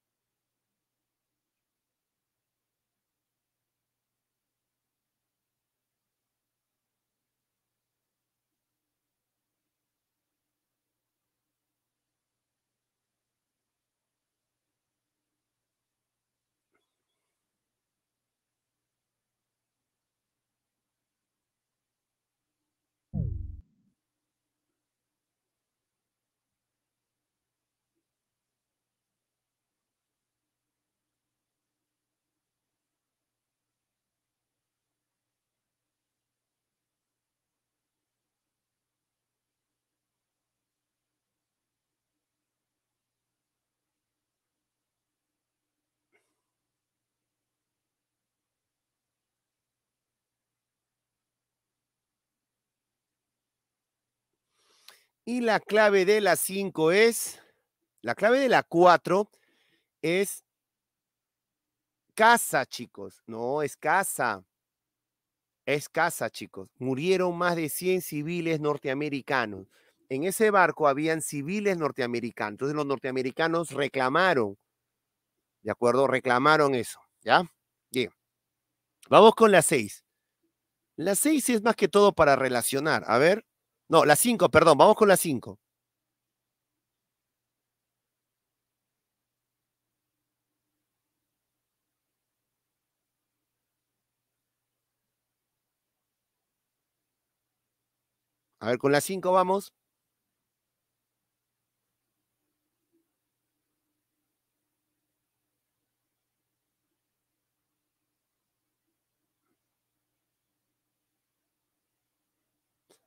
Y la clave de la 5 es, la clave de la 4 es casa, chicos. No, es casa. Es casa, chicos. Murieron más de 100 civiles norteamericanos. En ese barco habían civiles norteamericanos. Entonces los norteamericanos reclamaron, ¿de acuerdo? Reclamaron eso, ¿ya? Bien. Vamos con la 6. La 6 es más que todo para relacionar. A ver, no, la 5, perdón, vamos con la 5. A ver, con la 5 vamos.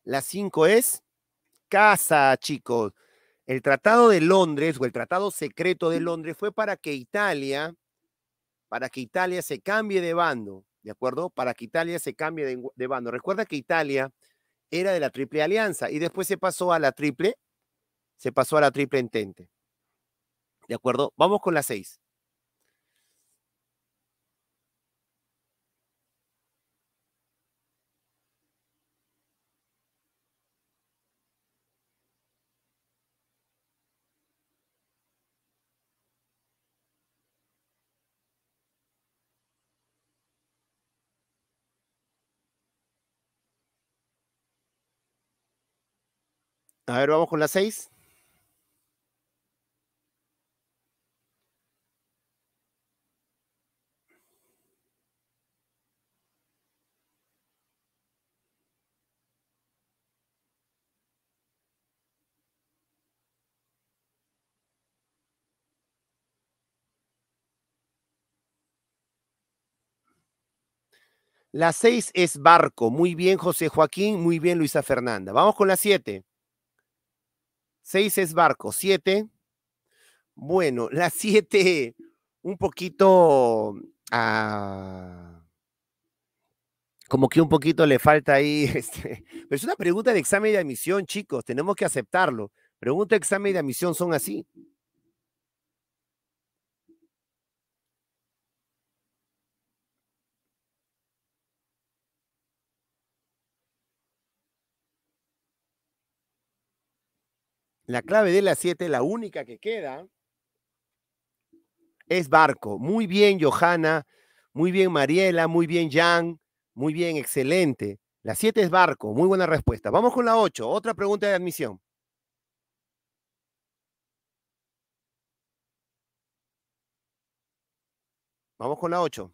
La cinco es casa, chicos. El Tratado de Londres o el Tratado Secreto de Londres fue para que Italia, para que Italia se cambie de bando, ¿de acuerdo? Para que Italia se cambie de, bando. Recuerda que Italia era de la Triple Alianza y después se pasó a la Triple, se pasó a la Triple Entente. ¿De acuerdo? Vamos con la seis. A ver, vamos con la seis. La seis es barco. Muy bien, José Joaquín. Muy bien, Luisa Fernanda. Vamos con la siete. Seis es barco, siete, Bueno, las siete, un poquito... Ah, como que un poquito le falta ahí. Este, pero es una pregunta de examen de admisión, chicos, tenemos que aceptarlo. Pregunta de examen de admisión son así. La clave de la 7, la única que queda, es Barco. Muy bien, Johanna. Muy bien, Mariela. Muy bien, Jan. Muy bien, excelente. La 7 es Barco. Muy buena respuesta. Vamos con la 8. Otra pregunta de admisión. Vamos con la 8.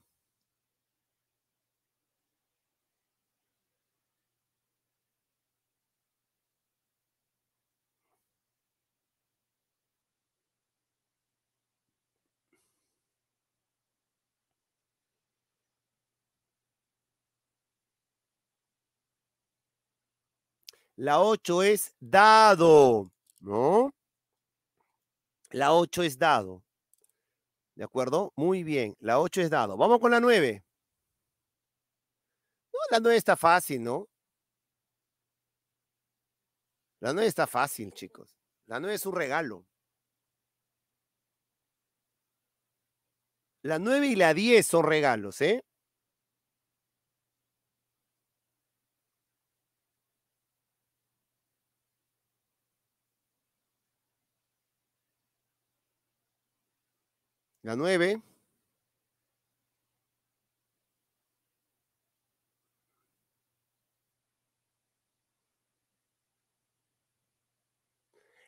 La 8 es dado, ¿no? La 8 es dado. ¿De acuerdo? Muy bien. La 8 es dado. Vamos con la 9. No, la 9 está fácil, ¿no? La 9 está fácil, chicos. La 9 es un regalo. La 9 y la 10 son regalos, ¿eh? La nueve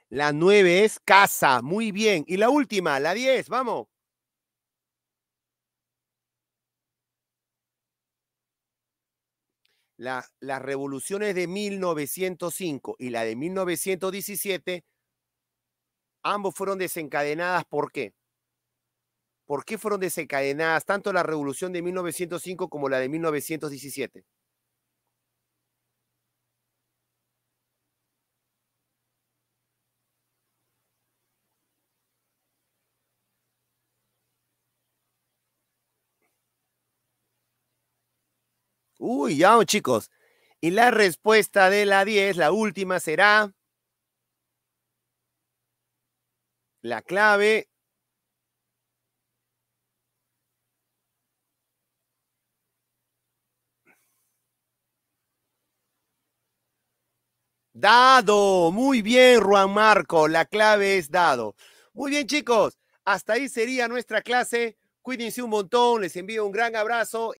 La nueve es casa. Muy bien. Y la última, la diez, Vamos. La, las revoluciones de 1905 y la de 1917, ambos fueron desencadenadas. ¿Por qué? ¿por qué fueron desencadenadas tanto la revolución de 1905 como la de 1917? Uy, ya, chicos. Y la respuesta de la 10, la última, será la clave Dado. Muy bien, Juan Marco. La clave es dado. Muy bien, chicos. Hasta ahí sería nuestra clase. Cuídense un montón. Les envío un gran abrazo